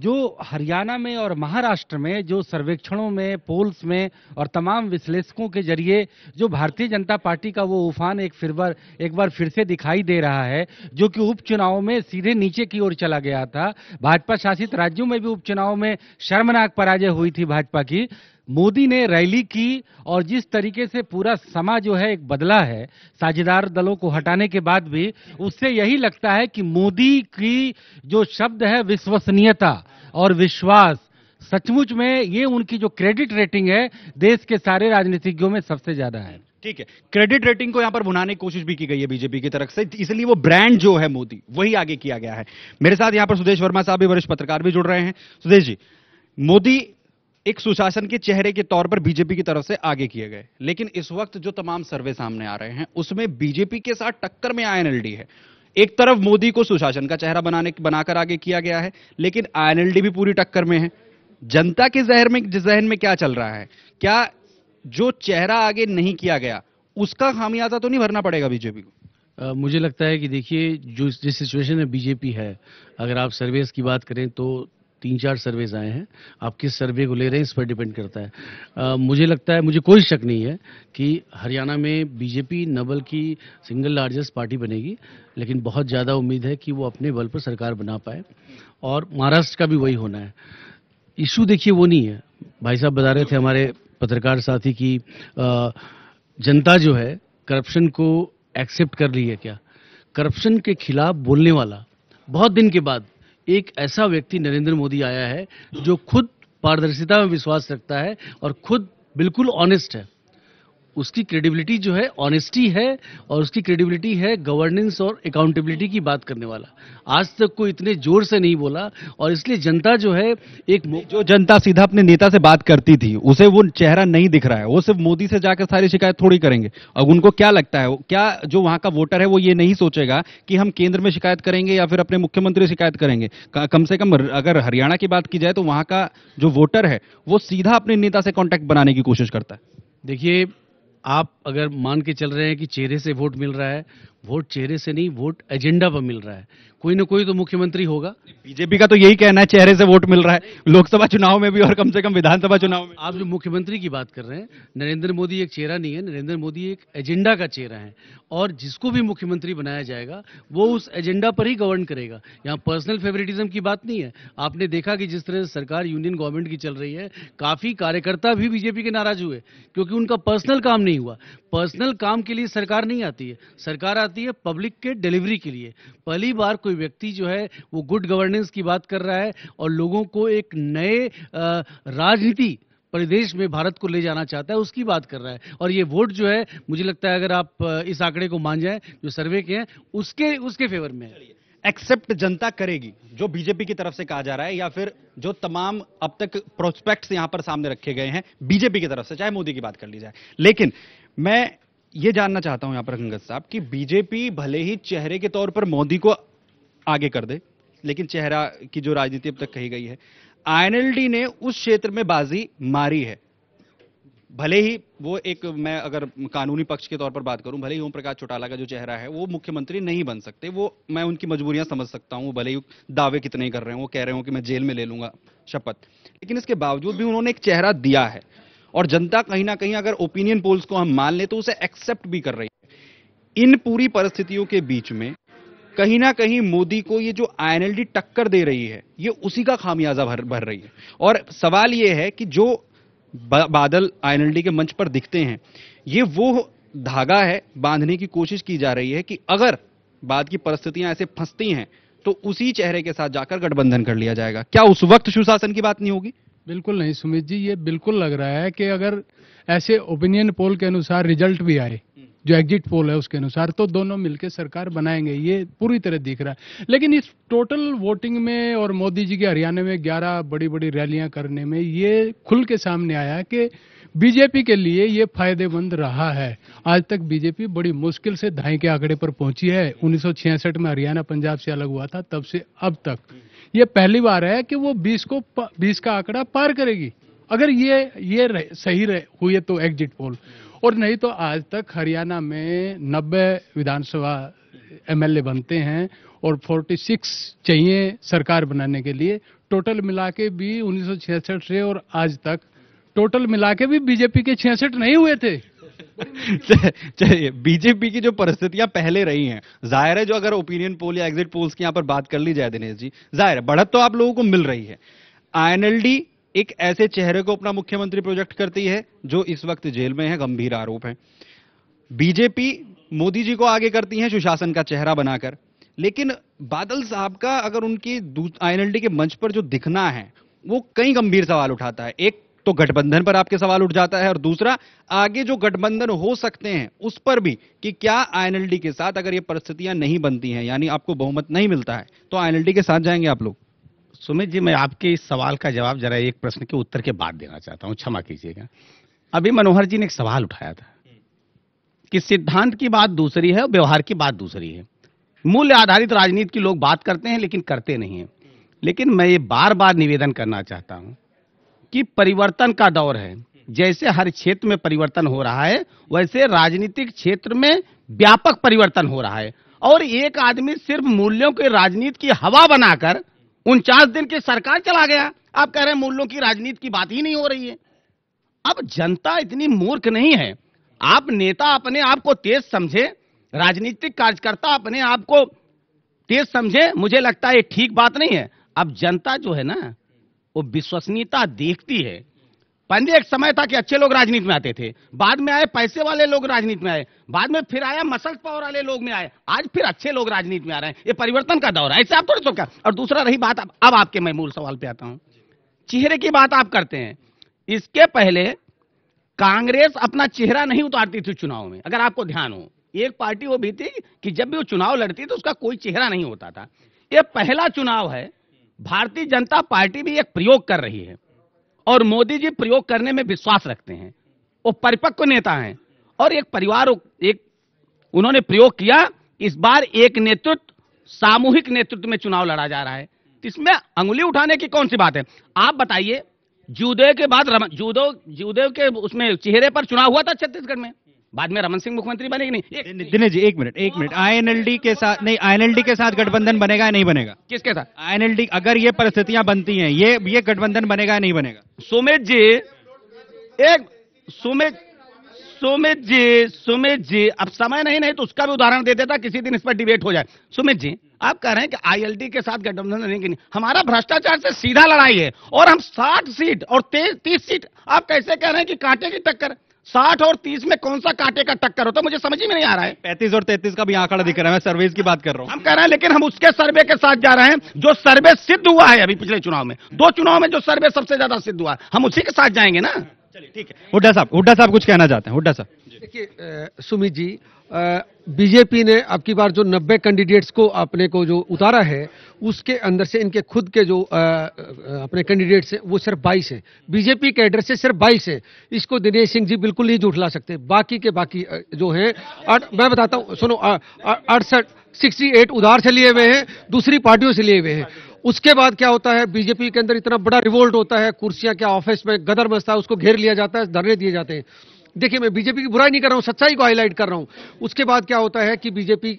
[SPEAKER 9] जो हरियाणा में और महाराष्ट्र में जो सर्वेक्षणों में पोल्स में और तमाम विश्लेषकों के जरिए जो भारतीय जनता पार्टी का वो उफान एक फिर बार एक बार फिर से दिखाई दे रहा है जो कि उपचुनाव में सीधे नीचे की ओर चला गया था भाजपा शासित राज्यों में भी उपचुनाव में शर्मनाक पराजय हुई थी भाजपा की मोदी ने रैली की और जिस तरीके से पूरा समाज जो है एक बदला है साझेदार दलों को हटाने के बाद भी उससे यही लगता है कि मोदी की जो शब्द है विश्वसनीयता और विश्वास सचमुच में ये उनकी जो क्रेडिट रेटिंग है देश के सारे राजनीतिज्ञों में सबसे ज्यादा है ठीक है क्रेडिट रेटिंग को यहां पर भुनाने की कोशिश
[SPEAKER 2] भी की गई है बीजेपी की तरफ से इसलिए वो ब्रांड जो है मोदी वही आगे किया गया है मेरे साथ यहां पर सुदेश वर्मा साहब भी वरिष्ठ पत्रकार भी जुड़ रहे हैं सुदेश जी मोदी एक सुशासन के चेहरे के तौर पर बीजेपी की तरफ से आगे किए गए लेकिन इस वक्त जो तमाम सर्वे सामने आ रहे हैं उसमें बीजेपी के साथ टक्कर में आईएनएलडी है एक तरफ मोदी को सुशासन का चेहरा बनाने बनाकर आगे किया गया है लेकिन आईएनएलडी भी पूरी टक्कर में है जनता के जहर में जहन में क्या चल रहा है क्या जो चेहरा आगे नहीं किया गया उसका खामियाजा तो नहीं भरना पड़ेगा बीजेपी
[SPEAKER 10] को मुझे लगता है कि देखिए जो जिस सिचुएशन में बीजेपी है अगर आप सर्वेस की बात करें तो तीन चार सर्वेज आए हैं आप किस सर्वे को ले रहे हैं इस पर डिपेंड करता है आ, मुझे लगता है मुझे कोई शक नहीं है कि हरियाणा में बीजेपी नबल की सिंगल लार्जेस्ट पार्टी बनेगी लेकिन बहुत ज़्यादा उम्मीद है कि वो अपने बल पर सरकार बना पाए और महाराष्ट्र का भी वही होना है इशू देखिए वो नहीं है भाई साहब बता रहे थे हमारे पत्रकार साथी की जनता जो है करप्शन को एक्सेप्ट कर रही है क्या करप्शन के खिलाफ बोलने वाला बहुत दिन के बाद एक ऐसा व्यक्ति नरेंद्र मोदी आया है जो खुद पारदर्शिता में विश्वास रखता है और खुद बिल्कुल ऑनेस्ट है उसकी क्रेडिबिलिटी जो है ऑनेस्टी है और उसकी क्रेडिबिलिटी है गवर्नेंस और अकाउंटेबिलिटी की बात करने वाला आज तक कोई इतने जोर से नहीं बोला और इसलिए जनता जो है एक जो
[SPEAKER 2] जनता सीधा अपने नेता से बात करती थी उसे वो चेहरा नहीं दिख रहा है वो सिर्फ मोदी से जाकर सारी शिकायत थोड़ी करेंगे अब उनको क्या लगता है क्या जो वहां का वोटर है वो ये नहीं सोचेगा कि हम केंद्र में शिकायत करेंगे या फिर अपने मुख्यमंत्री शिकायत करेंगे कम से कम अगर हरियाणा की बात की जाए तो वहां का जो वोटर है वो सीधा अपने नेता से कॉन्टैक्ट बनाने की कोशिश करता है
[SPEAKER 10] देखिए आप अगर मान के चल रहे हैं कि चेहरे से वोट मिल रहा है वोट चेहरे से नहीं वोट एजेंडा पर मिल रहा है कोई ना कोई तो मुख्यमंत्री होगा बीजेपी का तो यही कहना है चेहरे से वोट मिल रहा है लोकसभा चुनाव में भी और कम से कम विधानसभा चुनाव में आप जो मुख्यमंत्री की बात कर रहे हैं नरेंद्र मोदी एक चेहरा नहीं है नरेंद्र मोदी एक एजेंडा का चेहरा है और जिसको भी मुख्यमंत्री बनाया जाएगा वो उस एजेंडा पर ही गवर्न करेगा यहाँ पर्सनल फेवरेटिज्म की बात नहीं है आपने देखा कि जिस तरह से सरकार यूनियन गवर्नमेंट की चल रही है काफी कार्यकर्ता भी बीजेपी के नाराज हुए क्योंकि उनका पर्सनल काम नहीं हुआ पर्सनल काम के लिए सरकार नहीं आती है सरकार आती है पब्लिक के डिलीवरी के लिए पहली बार कोई व्यक्ति जो है वो गुड गवर्नेंस की बात कर रहा है और लोगों को एक नए राजनीति परिदेश में भारत को ले जाना चाहता है उसकी बात कर रहा है और ये वोट जो है मुझे लगता है अगर आप इस आंकड़े को मान जाए जो सर्वे के हैं उसके उसके फेवर में है एक्सेप्ट जनता करेगी जो बीजेपी
[SPEAKER 2] की तरफ से कहा जा रहा है या फिर जो तमाम अब तक प्रोस्पेक्ट्स यहां पर सामने रखे गए हैं बीजेपी की तरफ से चाहे मोदी की बात कर ली जाए लेकिन मैं ये जानना चाहता हूं यहां पर अंगद साहब कि बीजेपी भले ही चेहरे के तौर पर मोदी को आगे कर दे लेकिन चेहरा की जो राजनीति अब तक कही गई है आईएनएलडी ने उस क्षेत्र में बाजी मारी है भले ही वो एक मैं अगर कानूनी पक्ष के तौर पर बात करूं भले ही ओम प्रकाश चौटाला का जो चेहरा है वो मुख्यमंत्री नहीं बन सकते वो मैं उनकी मजबूरियां समझ सकता हूं भले ही दावे कितने ही कर रहे हैं वो कह रहे हो कि मैं जेल में ले लूंगा शपथ लेकिन इसके बावजूद भी उन्होंने एक चेहरा दिया है और जनता कहीं ना कहीं अगर ओपिनियन पोल्स को हम मान लें तो उसे एक्सेप्ट भी कर रही है इन पूरी परिस्थितियों के बीच में कहीं ना कहीं मोदी को ये जो आईएनएलडी टक्कर दे रही है ये उसी का खामियाजा भर भर रही है और सवाल ये है कि जो बादल आईएनएलडी के मंच पर दिखते हैं ये वो धागा है बांधने की कोशिश की जा रही है कि अगर बाद की परिस्थितियां ऐसे फंसती हैं तो उसी चेहरे के साथ जाकर गठबंधन कर लिया जाएगा
[SPEAKER 5] क्या उस वक्त सुशासन की बात नहीं होगी बिल्कुल नहीं सुमित जी ये बिल्कुल लग रहा है कि अगर ऐसे ओपिनियन पोल के अनुसार रिजल्ट भी आए जो एग्जिट पोल है उसके अनुसार तो दोनों मिलकर सरकार बनाएंगे ये पूरी तरह दिख रहा है लेकिन इस टोटल वोटिंग में और मोदी जी के हरियाणा में 11 बड़ी बड़ी रैलियां करने में ये खुल के सामने आया कि बीजेपी के लिए ये फायदेमंद रहा है आज तक बीजेपी बड़ी मुश्किल से ढाई के आंकड़े पर पहुंची है उन्नीस में हरियाणा पंजाब से अलग हुआ था तब से अब तक ये पहली बार है कि वो 20 को 20 का आंकड़ा पार करेगी अगर ये ये रह, सही रहे हुए तो एग्जिट पोल और नहीं तो आज तक हरियाणा में नब्बे विधानसभा एमएलए बनते हैं और 46 चाहिए सरकार बनाने के लिए टोटल मिला के भी 1966 से और आज तक टोटल मिला के भी बीजेपी के छियासठ नहीं हुए थे बीजेपी की जो परिस्थितियां
[SPEAKER 2] पहले रही हैं जाहिर है जो अगर ओपिनियन पोल या एग्जिट पोल्स की यहां पर बात कर ली जाए दिनेश जी जाहिर है बढ़त तो आप लोगों को मिल रही है आईएनएलडी एक ऐसे चेहरे को अपना मुख्यमंत्री प्रोजेक्ट करती है जो इस वक्त जेल में है गंभीर आरोप है बीजेपी मोदी जी को आगे करती है सुशासन का चेहरा बनाकर लेकिन बादल साहब का अगर उनकी आईएनएलडी के मंच पर जो दिखना है वो कई गंभीर सवाल उठाता है एक तो गठबंधन पर आपके सवाल उठ जाता है और दूसरा आगे जो गठबंधन हो सकते हैं उस पर भी कि क्या आईएनएलडी के साथ अगर ये परिस्थितियां नहीं बनती हैं यानी आपको बहुमत नहीं मिलता है तो आईएनएलडी के साथ जाएंगे आप लोग
[SPEAKER 6] सुमित जी मैं आपके इस सवाल का जवाब जरा एक प्रश्न के उत्तर के बाद देना चाहता हूं क्षमा कीजिएगा अभी मनोहर जी ने एक सवाल उठाया था कि सिद्धांत की बात दूसरी है और व्यवहार की बात दूसरी है मूल्य आधारित राजनीति की लोग बात करते हैं लेकिन करते नहीं है लेकिन मैं ये बार बार निवेदन करना चाहता हूं कि परिवर्तन का दौर है जैसे हर क्षेत्र में परिवर्तन हो रहा है वैसे राजनीतिक क्षेत्र में व्यापक परिवर्तन हो रहा है और एक आदमी सिर्फ मूल्यों की राजनीति की हवा बनाकर उनचास दिन की सरकार चला गया आप कह रहे हैं मूल्यों की राजनीति की बात ही नहीं हो रही है अब जनता इतनी मूर्ख नहीं है आप नेता अपने आप को तेज समझे राजनीतिक कार्यकर्ता अपने आप को तेज समझे मुझे लगता है ठीक बात नहीं है अब जनता जो है ना वो विश्वसनीयता देखती है पहले एक समय था कि अच्छे लोग राजनीति में आते थे बाद में आए पैसे वाले लोग राजनीति में आए बाद में फिर आया मसल पावर वाले लोग में आए आज फिर अच्छे लोग राजनीति में आ रहे हैं ये परिवर्तन का दौर है ऐसे आप थोड़े तो क्या और दूसरा रही बात अब, आपके मैं मूल सवाल पे आता हूं चेहरे की बात आप करते हैं इसके पहले कांग्रेस अपना चेहरा नहीं उतारती थी चुनाव में अगर आपको ध्यान हो एक पार्टी वो भी थी कि जब भी वो चुनाव लड़ती तो उसका कोई चेहरा नहीं होता था ये पहला चुनाव है भारतीय जनता पार्टी भी एक प्रयोग कर रही है और मोदी जी प्रयोग करने में विश्वास रखते हैं वो परिपक्व नेता हैं और एक परिवार एक उन्होंने प्रयोग किया इस बार एक नेतृत्व सामूहिक नेतृत्व में चुनाव लड़ा जा रहा है इसमें अंगुली उठाने की कौन सी बात है आप बताइए जूदेव के बाद जूदेव जूदेव के उसमें चेहरे पर चुनाव हुआ था छत्तीसगढ़ में बाद में रमन सिंह मुख्यमंत्री बनेगी नहीं दिनेश जी एक मिनट
[SPEAKER 2] एक मिनट आईएनएलडी के साथ नहीं आईएनएलडी के साथ गठबंधन बनेगा या नहीं बनेगा
[SPEAKER 6] किसके साथ आईएनएलडी अगर ये परिस्थितियां बनती हैं ये ये गठबंधन बनेगा या नहीं बनेगा सुमित जी एक सुमित सुमित जी सुमित जी अब समय नहीं नहीं तो उसका भी उदाहरण दे देता किसी दिन इस पर डिबेट हो जाए सुमित जी आप कह रहे हैं कि आईएलडी के साथ गठबंधन नहीं हमारा भ्रष्टाचार से सीधा लड़ाई है और हम 60 सीट और 30 सीट आप कैसे कह रहे हैं कि कांटे की टक्कर साठ और तीस में कौन सा कांटे का टक्कर होता है मुझे समझ ही में नहीं आ रहा है
[SPEAKER 2] पैंतीस और तैतीस का
[SPEAKER 6] भी आंकड़ा दिख रहा है मैं सर्वे की बात कर रहा हूँ हम कह रहे हैं लेकिन हम उसके सर्वे के साथ जा रहे हैं जो सर्वे सिद्ध हुआ है अभी पिछले चुनाव में दो चुनाव में जो सर्वे सबसे ज्यादा सिद्ध हुआ हम उसी के साथ जाएंगे ना चलिए
[SPEAKER 2] ठीक है हुड्डा साहब हुड्डा साहब कुछ कहना चाहते हैं हुड्डा साहब देखिए
[SPEAKER 8] सुमित जी बीजेपी ने अब की बार जो 90 कैंडिडेट्स को अपने को जो उतारा है उसके अंदर से इनके खुद के जो आ, अपने कैंडिडेट्स हैं वो सिर्फ 22 हैं बीजेपी के एड्रेस से सिर्फ 22 हैं इसको दिनेश सिंह जी बिल्कुल नहीं झूठला सकते बाकी के बाकी जो हैं मैं बताता हूँ सुनो अड़सठ सिक्सटी एट उधार से लिए हुए हैं दूसरी पार्टियों से लिए हुए हैं उसके बाद क्या होता है बीजेपी के अंदर इतना बड़ा रिवोल्ट होता है कुर्सियां क्या ऑफिस में गदर मस्ता है उसको घेर लिया जाता है धरने दिए जाते हैं देखिए मैं बीजेपी की बुराई नहीं कर रहा हूं सच्चाई को हाईलाइट कर रहा हूं उसके बाद क्या होता है कि बीजेपी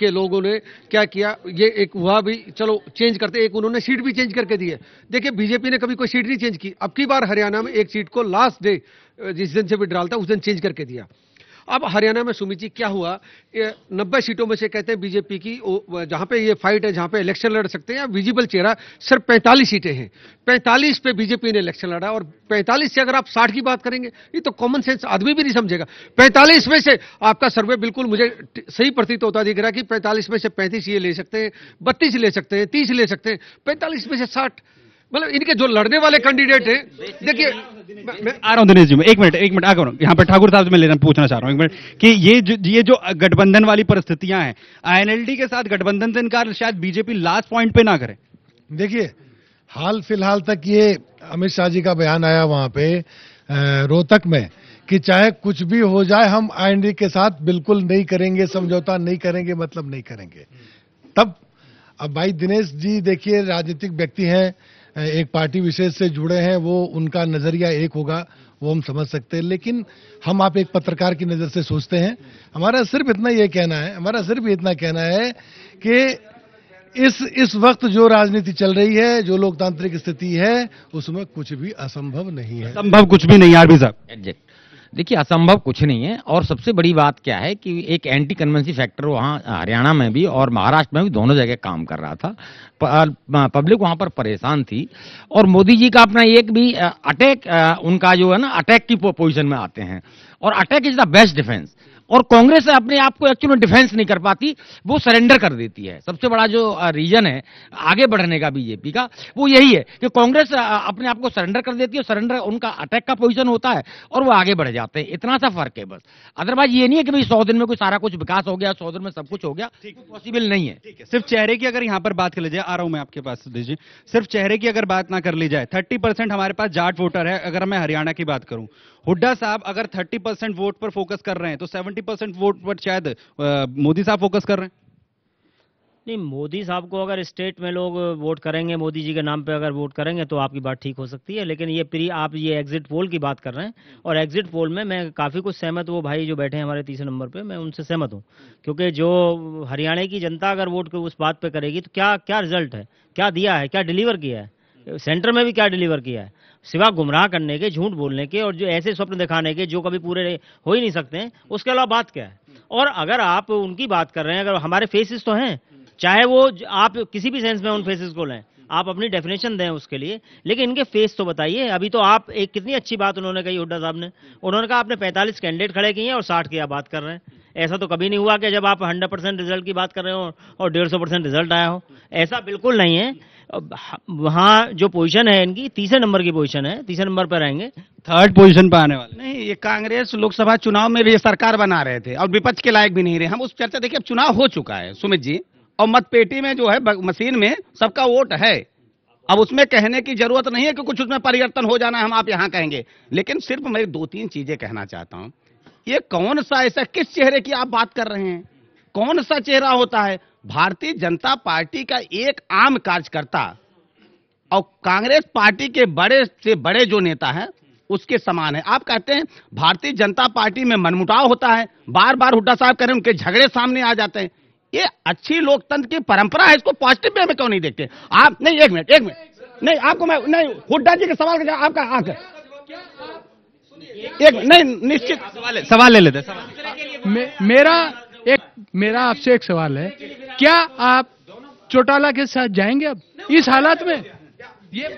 [SPEAKER 8] के लोगों ने क्या किया ये एक हुआ भी चलो चेंज करते एक उन्होंने सीट भी चेंज करके दी है देखिए बीजेपी ने कभी कोई सीट नहीं चेंज की अब की बार हरियाणा में एक सीट को लास्ट डे जिस दिन से भी डालता उस दिन चेंज करके दिया अब हरियाणा में सुमित जी क्या हुआ नब्बे सीटों में से कहते हैं बीजेपी की जहां पे ये फाइट है जहां पे इलेक्शन लड़ सकते हैं विजिबल चेहरा सिर्फ पैंतालीस सीटें हैं पैंतालीस पे बीजेपी ने इलेक्शन लड़ा और पैंतालीस से अगर आप साठ की बात करेंगे ये तो कॉमन सेंस आदमी भी नहीं समझेगा पैंतालीस में से आपका सर्वे बिल्कुल मुझे सही प्रतीत होता दिख रहा है कि पैंतालीस में से पैंतीस ये ले सकते हैं बत्तीस ले सकते हैं तीस ले सकते हैं पैंतालीस में से साठ मतलब इनके जो लड़ने वाले कैंडिडेट हैं देखिए मैं आ
[SPEAKER 2] रहा हूं दिनेश जी में एक मिनट एक मिनट आ आगे यहां पर ठाकुर साहब से मैं लेना पूछना चाह रहा हूं एक मिनट कि ये जो ये जो गठबंधन वाली परिस्थितियां हैं आईएनएलडी के साथ गठबंधन से इनकार शायद बीजेपी लास्ट पॉइंट पे ना करे
[SPEAKER 3] देखिए हाल फिलहाल तक ये अमित शाह जी का बयान आया वहां पे रोहतक में कि चाहे कुछ भी हो जाए हम आईएनडी के साथ बिल्कुल नहीं करेंगे समझौता नहीं करेंगे मतलब नहीं करेंगे तब अब भाई दिनेश जी देखिए राजनीतिक व्यक्ति हैं एक पार्टी विशेष से जुड़े हैं वो उनका नजरिया एक होगा वो हम समझ सकते हैं लेकिन हम आप एक पत्रकार की नजर से सोचते हैं हमारा सिर्फ इतना ये कहना है हमारा सिर्फ इतना कहना है कि इस इस वक्त जो राजनीति चल रही है जो लोकतांत्रिक स्थिति है उसमें कुछ भी असंभव नहीं है संभव कुछ
[SPEAKER 2] भी नहीं आरबी साहब
[SPEAKER 4] एग्जैक्ट देखिए असंभव कुछ नहीं है और सबसे बड़ी बात क्या है कि एक एंटी कन्वेंसी फैक्टर वहाँ हरियाणा में भी और महाराष्ट्र में भी दोनों जगह काम कर रहा था पब्लिक वहाँ पर परेशान थी और मोदी जी का अपना एक भी अटैक उनका जो है ना अटैक की पोजिशन में आते हैं और attack is the best defence और कांग्रेस अपने आप को एक्चुअली डिफेंस नहीं कर पाती वो सरेंडर कर देती है सबसे बड़ा जो रीजन है आगे बढ़ने का बीजेपी का वो यही है कि कांग्रेस अपने आप को सरेंडर कर देती है सरेंडर उनका अटैक का पोजिशन होता है और वो आगे बढ़ जाते हैं इतना सा फर्क है बस अदरवाइज ये नहीं है कि भाई सौ दिन में कोई सारा कुछ विकास हो गया सौ दिन में सब कुछ हो गया पॉसिबल नहीं है ठीक है सिर्फ चेहरे की अगर यहाँ पर बात कर ली जाए आ रहा हूं मैं आपके पास दीजिए
[SPEAKER 2] सिर्फ चेहरे की अगर बात ना कर ली जाए थर्टी हमारे पास जाट वोटर है अगर मैं हरियाणा की बात करूं हुड्डा साहब अगर 30 परसेंट वोट पर फोकस कर रहे हैं तो 70 परसेंट वोट पर शायद मोदी साहब फोकस कर रहे हैं
[SPEAKER 7] नहीं मोदी साहब को अगर स्टेट में लोग वोट करेंगे मोदी जी के नाम पे अगर वोट करेंगे तो आपकी बात ठीक हो सकती है लेकिन ये प्री आप ये एग्जिट पोल की बात कर रहे हैं और एग्जिट पोल में मैं काफ़ी कुछ सहमत वो भाई जो बैठे हैं हमारे तीसरे नंबर पे मैं उनसे सहमत हूँ क्योंकि जो हरियाणा की जनता अगर वोट उस बात पर करेगी तो क्या क्या रिजल्ट है क्या दिया है क्या डिलीवर किया है सेंटर में भी क्या डिलीवर किया है सिवा गुमराह करने के झूठ बोलने के और जो ऐसे स्वप्न दिखाने के जो कभी पूरे हो ही नहीं सकते हैं उसके अलावा बात क्या है और अगर आप उनकी बात कर रहे हैं अगर हमारे फेसेस तो हैं चाहे वो आप किसी भी सेंस में उन फेसेस को लें आप अपनी डेफिनेशन दें उसके लिए लेकिन इनके फेस तो बताइए अभी तो आप एक कितनी अच्छी बात उन्होंने कही हुड्डा साहब ने उन्होंने कहा आपने पैंतालीस कैंडिडेट खड़े किए हैं और साठ की आप बात कर रहे हैं ऐसा तो कभी नहीं हुआ कि जब आप हंड्रेड परसेंट रिजल्ट की बात कर रहे हो और डेढ़ सौ परसेंट रिजल्ट आया हो ऐसा बिल्कुल नहीं है वहाँ जो पोजिशन है इनकी तीसरे नंबर की पोजिशन है तीसरे नंबर पर रहेंगे
[SPEAKER 9] थर्ड पोजिशन पर आने वाले
[SPEAKER 6] नहीं ये कांग्रेस लोकसभा चुनाव में भी सरकार बना रहे थे और विपक्ष के लायक भी नहीं रहे हम उस चर्चा देखिए अब चुनाव हो चुका है सुमित जी और मतपेटी में जो है मशीन में सबका वोट है अब उसमें कहने की जरूरत नहीं है कि कुछ उसमें परिवर्तन हो जाना है हम आप यहां कहेंगे लेकिन सिर्फ मैं दो तीन चीजें कहना चाहता हूं ये कौन सा ऐसा किस चेहरे की आप बात कर रहे हैं कौन सा चेहरा होता है भारतीय जनता पार्टी का एक आम कार्यकर्ता और कांग्रेस पार्टी के बड़े से बड़े जो नेता है उसके समान है आप कहते हैं भारतीय जनता पार्टी में मनमुटाव होता है बार बार हुड्डा साहब कह रहे हैं उनके झगड़े सामने आ जाते हैं ये अच्छी लोकतंत्र की परंपरा है इसको पॉजिटिव वे में क्यों नहीं देखते आप नहीं एक मिनट एक मिनट नहीं आपको मैं नहीं हुड्डा जी के सवाल का आपका आकर
[SPEAKER 5] एक नहीं निश्चित सवाल सवाल ले लेते मेरा एक मेरा आपसे एक सवाल है क्या आप चौटाला के साथ जाएंगे अब इस हालात में ये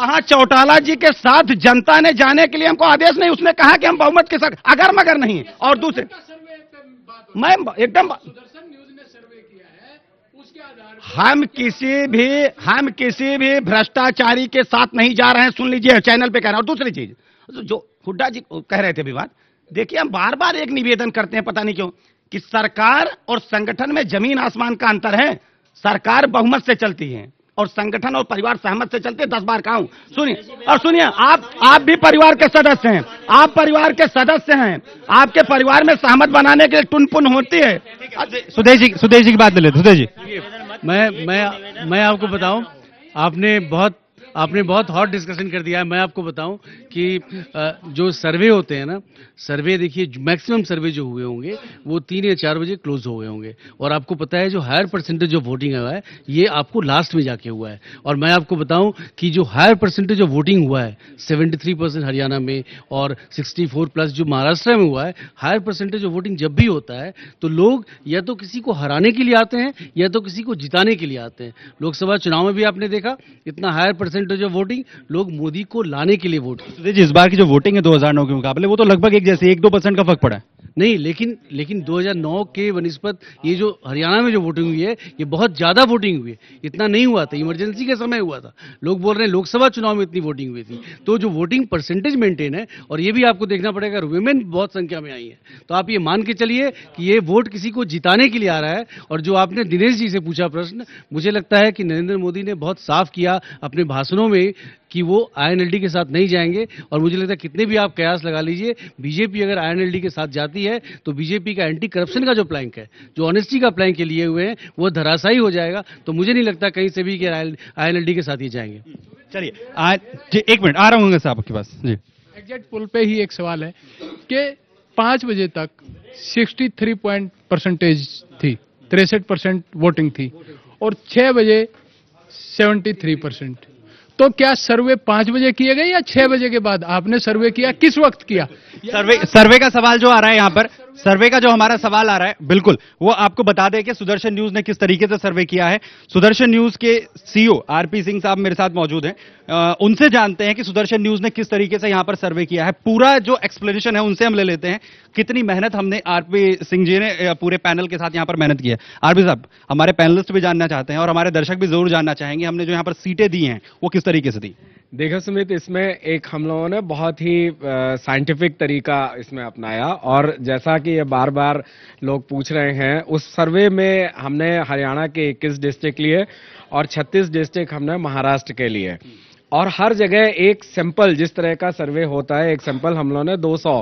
[SPEAKER 5] वहां चौटाला जी के साथ जनता ने जाने के लिए हमको आदेश नहीं
[SPEAKER 6] उसने कहा कि हम बहुमत के साथ अगर मगर नहीं और दूसरे मैं एकदम हम किसी भी हम किसी भी भ्रष्टाचारी के साथ नहीं जा रहे हैं सुन लीजिए चैनल पे कह रहा हूं दूसरी चीज तो जो हुड्डा जी कह रहे थे विवाद देखिए हम बार बार एक निवेदन करते हैं पता नहीं क्यों कि सरकार और संगठन में जमीन आसमान का अंतर है सरकार बहुमत से चलती है और संगठन और परिवार सहमत से चलते दस बार कहा सुनिए और सुनिए आप आप भी परिवार के सदस्य हैं आप परिवार के सदस्य हैं आपके परिवार में सहमत बनाने के लिए टुनपुन होती
[SPEAKER 10] है
[SPEAKER 6] सुदेश जी सुदेश जी की बात ले
[SPEAKER 2] सुदेश जी
[SPEAKER 10] मैं मैं मैं आपको बताऊं आपने बहुत आपने बहुत हॉट डिस्कशन कर दिया है मैं आपको बताऊं कि जो सर्वे होते हैं ना सर्वे देखिए मैक्सिमम सर्वे जो हुए होंगे वो तीन या चार बजे क्लोज हो गए होंगे और आपको पता है जो हायर परसेंटेज जो वोटिंग हुआ है ये आपको लास्ट में जाके हुआ है और मैं आपको बताऊं कि जो हायर परसेंटेज जो वोटिंग हुआ है सेवेंटी परसेंट हरियाणा में और सिक्सटी प्लस जो महाराष्ट्र में हुआ है हायर परसेंटेज जो वोटिंग जब भी होता है तो लोग या तो किसी को हराने के लिए आते हैं या तो किसी को जिताने के लिए आते हैं लोकसभा चुनाव में भी आपने देखा इतना higher percent percentage of voting लोग मोदी को लाने के लिए वोट इस बार की जो वोटिंग है दो हजार नौ के मुकाबले वो तो लगभग एक जैसे एक दो परसेंट का फर्क पड़ा है नहीं लेकिन लेकिन 2009 के बनस्पत ये जो हरियाणा में जो वोटिंग हुई है ये बहुत ज़्यादा वोटिंग हुई है इतना नहीं हुआ था इमरजेंसी के समय हुआ था लोग बोल रहे हैं लोकसभा चुनाव में इतनी वोटिंग हुई थी तो जो वोटिंग परसेंटेज मेंटेन है और ये भी आपको देखना पड़ेगा वुमेन बहुत संख्या में आई है तो आप ये मान के चलिए कि ये वोट किसी को जिताने के लिए आ रहा है और जो आपने दिनेश जी से पूछा प्रश्न मुझे लगता है कि नरेंद्र मोदी ने बहुत साफ किया अपने भाषण इलेक्शनों में कि वो आईएनएलडी के साथ नहीं जाएंगे और मुझे लगता है कितने भी आप कयास लगा लीजिए बीजेपी अगर आईएनएलडी के साथ जाती है तो बीजेपी का एंटी करप्शन का जो प्लैंक है जो ऑनेस्टी का प्लैंक लिए हुए हैं वो धराशाई हो जाएगा तो मुझे नहीं लगता कहीं से भी कि आईएनएलडी के साथ ही जाएंगे
[SPEAKER 2] चलिए एक मिनट आ रहा हूँ साहब आपके पास जी
[SPEAKER 5] एग्जैक्ट पुल पे ही एक सवाल है कि पांच बजे तक सिक्सटी थ्री पॉइंट परसेंटेज थी तिरसठ परसेंट वोटिंग थी और छह बजे सेवेंटी थ्री परसेंट तो क्या सर्वे पांच बजे किए गए या छह बजे के बाद आपने सर्वे किया किस वक्त किया सर्वे सर्वे का सवाल जो आ रहा है यहाँ पर सर्वे का जो हमारा सवाल आ रहा है बिल्कुल वो आपको
[SPEAKER 2] बता दें कि सुदर्शन न्यूज ने किस तरीके से सर्वे किया है सुदर्शन न्यूज के सीईओ आरपी सिंह साहब मेरे साथ मौजूद हैं उनसे जानते हैं कि सुदर्शन न्यूज ने किस तरीके से यहां पर सर्वे किया है पूरा जो एक्सप्लेनेशन है उनसे हम ले लेते हैं कितनी मेहनत हमने आरपी सिंह जी ने पूरे पैनल के साथ यहां पर मेहनत की है आरपी साहब हमारे पैनलिस्ट भी जानना चाहते हैं और हमारे दर्शक भी जरूर जानना चाहेंगे हमने जो यहां पर सीटें दी हैं वो किस तरीके से दी
[SPEAKER 11] देखो सुमित इसमें एक हम लोगों ने बहुत ही साइंटिफिक तरीका इसमें अपनाया और जैसा कि ये बार बार लोग पूछ रहे हैं उस सर्वे में हमने हरियाणा के इक्कीस डिस्ट्रिक्ट लिए और छत्तीस डिस्ट्रिक्ट हमने महाराष्ट्र के लिए और हर जगह एक सैंपल जिस तरह का सर्वे होता है एक सैंपल हम लोगों ने 200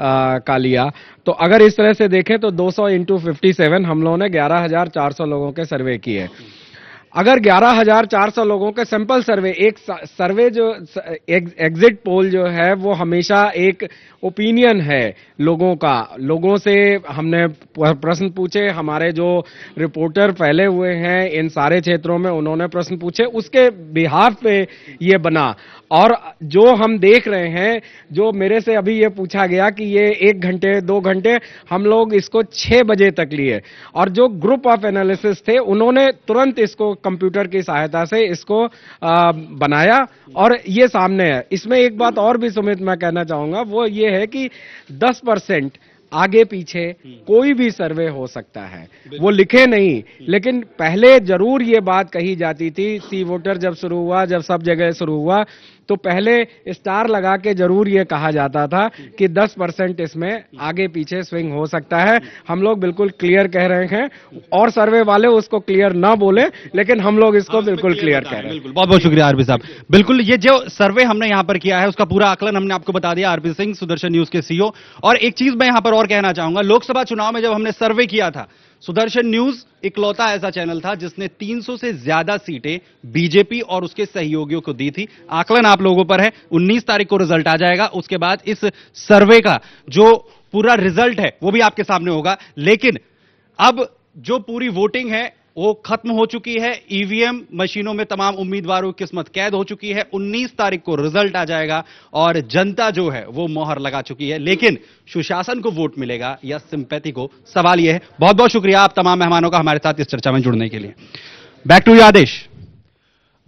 [SPEAKER 11] आ, का लिया तो अगर इस तरह से देखें तो 200 सौ इंटू फिफ्टी हम लोगों ने 11,400 लोगों के सर्वे किए अगर 11,400 लोगों के सैंपल सर्वे एक सर्वे जो एक, एग्जिट पोल जो है वो हमेशा एक ओपिनियन है लोगों का लोगों से हमने प्रश्न पूछे हमारे जो रिपोर्टर फैले हुए हैं इन सारे क्षेत्रों में उन्होंने प्रश्न पूछे उसके बिहाफ पे ये बना और जो हम देख रहे हैं जो मेरे से अभी ये पूछा गया कि ये एक घंटे दो घंटे हम लोग इसको छह बजे तक लिए और जो ग्रुप ऑफ एनालिसिस थे उन्होंने तुरंत इसको कंप्यूटर की सहायता से इसको आ, बनाया और ये सामने है इसमें एक बात और भी सुमित मैं कहना चाहूंगा वो ये है कि दस परसेंट आगे पीछे कोई भी सर्वे हो सकता है वो लिखे नहीं लेकिन पहले जरूर ये बात कही जाती थी सी वोटर जब शुरू हुआ जब सब जगह शुरू हुआ तो पहले स्टार लगा के जरूर ये कहा जाता था कि 10 परसेंट इसमें आगे पीछे स्विंग हो सकता है हम लोग बिल्कुल क्लियर कह रहे हैं और सर्वे वाले उसको क्लियर ना बोले लेकिन हम लोग इसको हाँ, बिल्कुल क्लियर कह रहे हैं बिल्कुल बहुत
[SPEAKER 2] बहुत शुक्रिया आरबी साहब बिल्कुल ये जो सर्वे हमने यहाँ पर किया है उसका पूरा आकलन हमने आपको बता दिया आरबी सिंह सुदर्शन न्यूज के सीओ और एक चीज मैं यहाँ पर और कहना चाहूंगा लोकसभा चुनाव में जब हमने सर्वे किया था सुदर्शन न्यूज इकलौता ऐसा चैनल था जिसने 300 से ज्यादा सीटें बीजेपी और उसके सहयोगियों को दी थी आकलन आप लोगों पर है 19 तारीख को रिजल्ट आ जाएगा उसके बाद इस सर्वे का जो पूरा रिजल्ट है वो भी आपके सामने होगा लेकिन अब जो पूरी वोटिंग है वो खत्म हो चुकी है ईवीएम e मशीनों में तमाम उम्मीदवारों की किस्मत कैद हो चुकी है 19 तारीख को रिजल्ट आ जाएगा और जनता जो है वो मोहर लगा चुकी है लेकिन सुशासन को वोट मिलेगा या सिंपैथी को सवाल यह है बहुत बहुत शुक्रिया आप तमाम मेहमानों का हमारे साथ इस चर्चा में जुड़ने के लिए बैक टू यू आदेश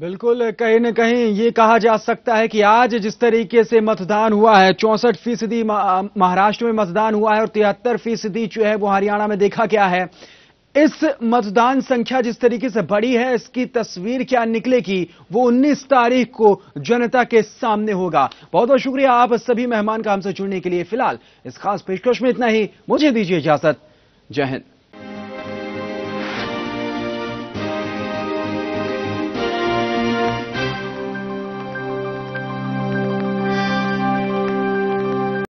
[SPEAKER 1] बिल्कुल कहीं न कहीं ये कहा जा सकता है कि आज जिस तरीके से मतदान हुआ है चौंसठ फीसदी महाराष्ट्र में मतदान हुआ है और तिहत्तर फीसदी जो है वो हरियाणा में देखा गया है इस मतदान संख्या जिस तरीके से बढ़ी है इसकी तस्वीर क्या निकलेगी वो 19 तारीख को जनता के सामने होगा बहुत बहुत शुक्रिया आप सभी मेहमान का हमसे जुड़ने के लिए फिलहाल इस खास पेशकश में इतना ही मुझे दीजिए इजाजत जय हिंद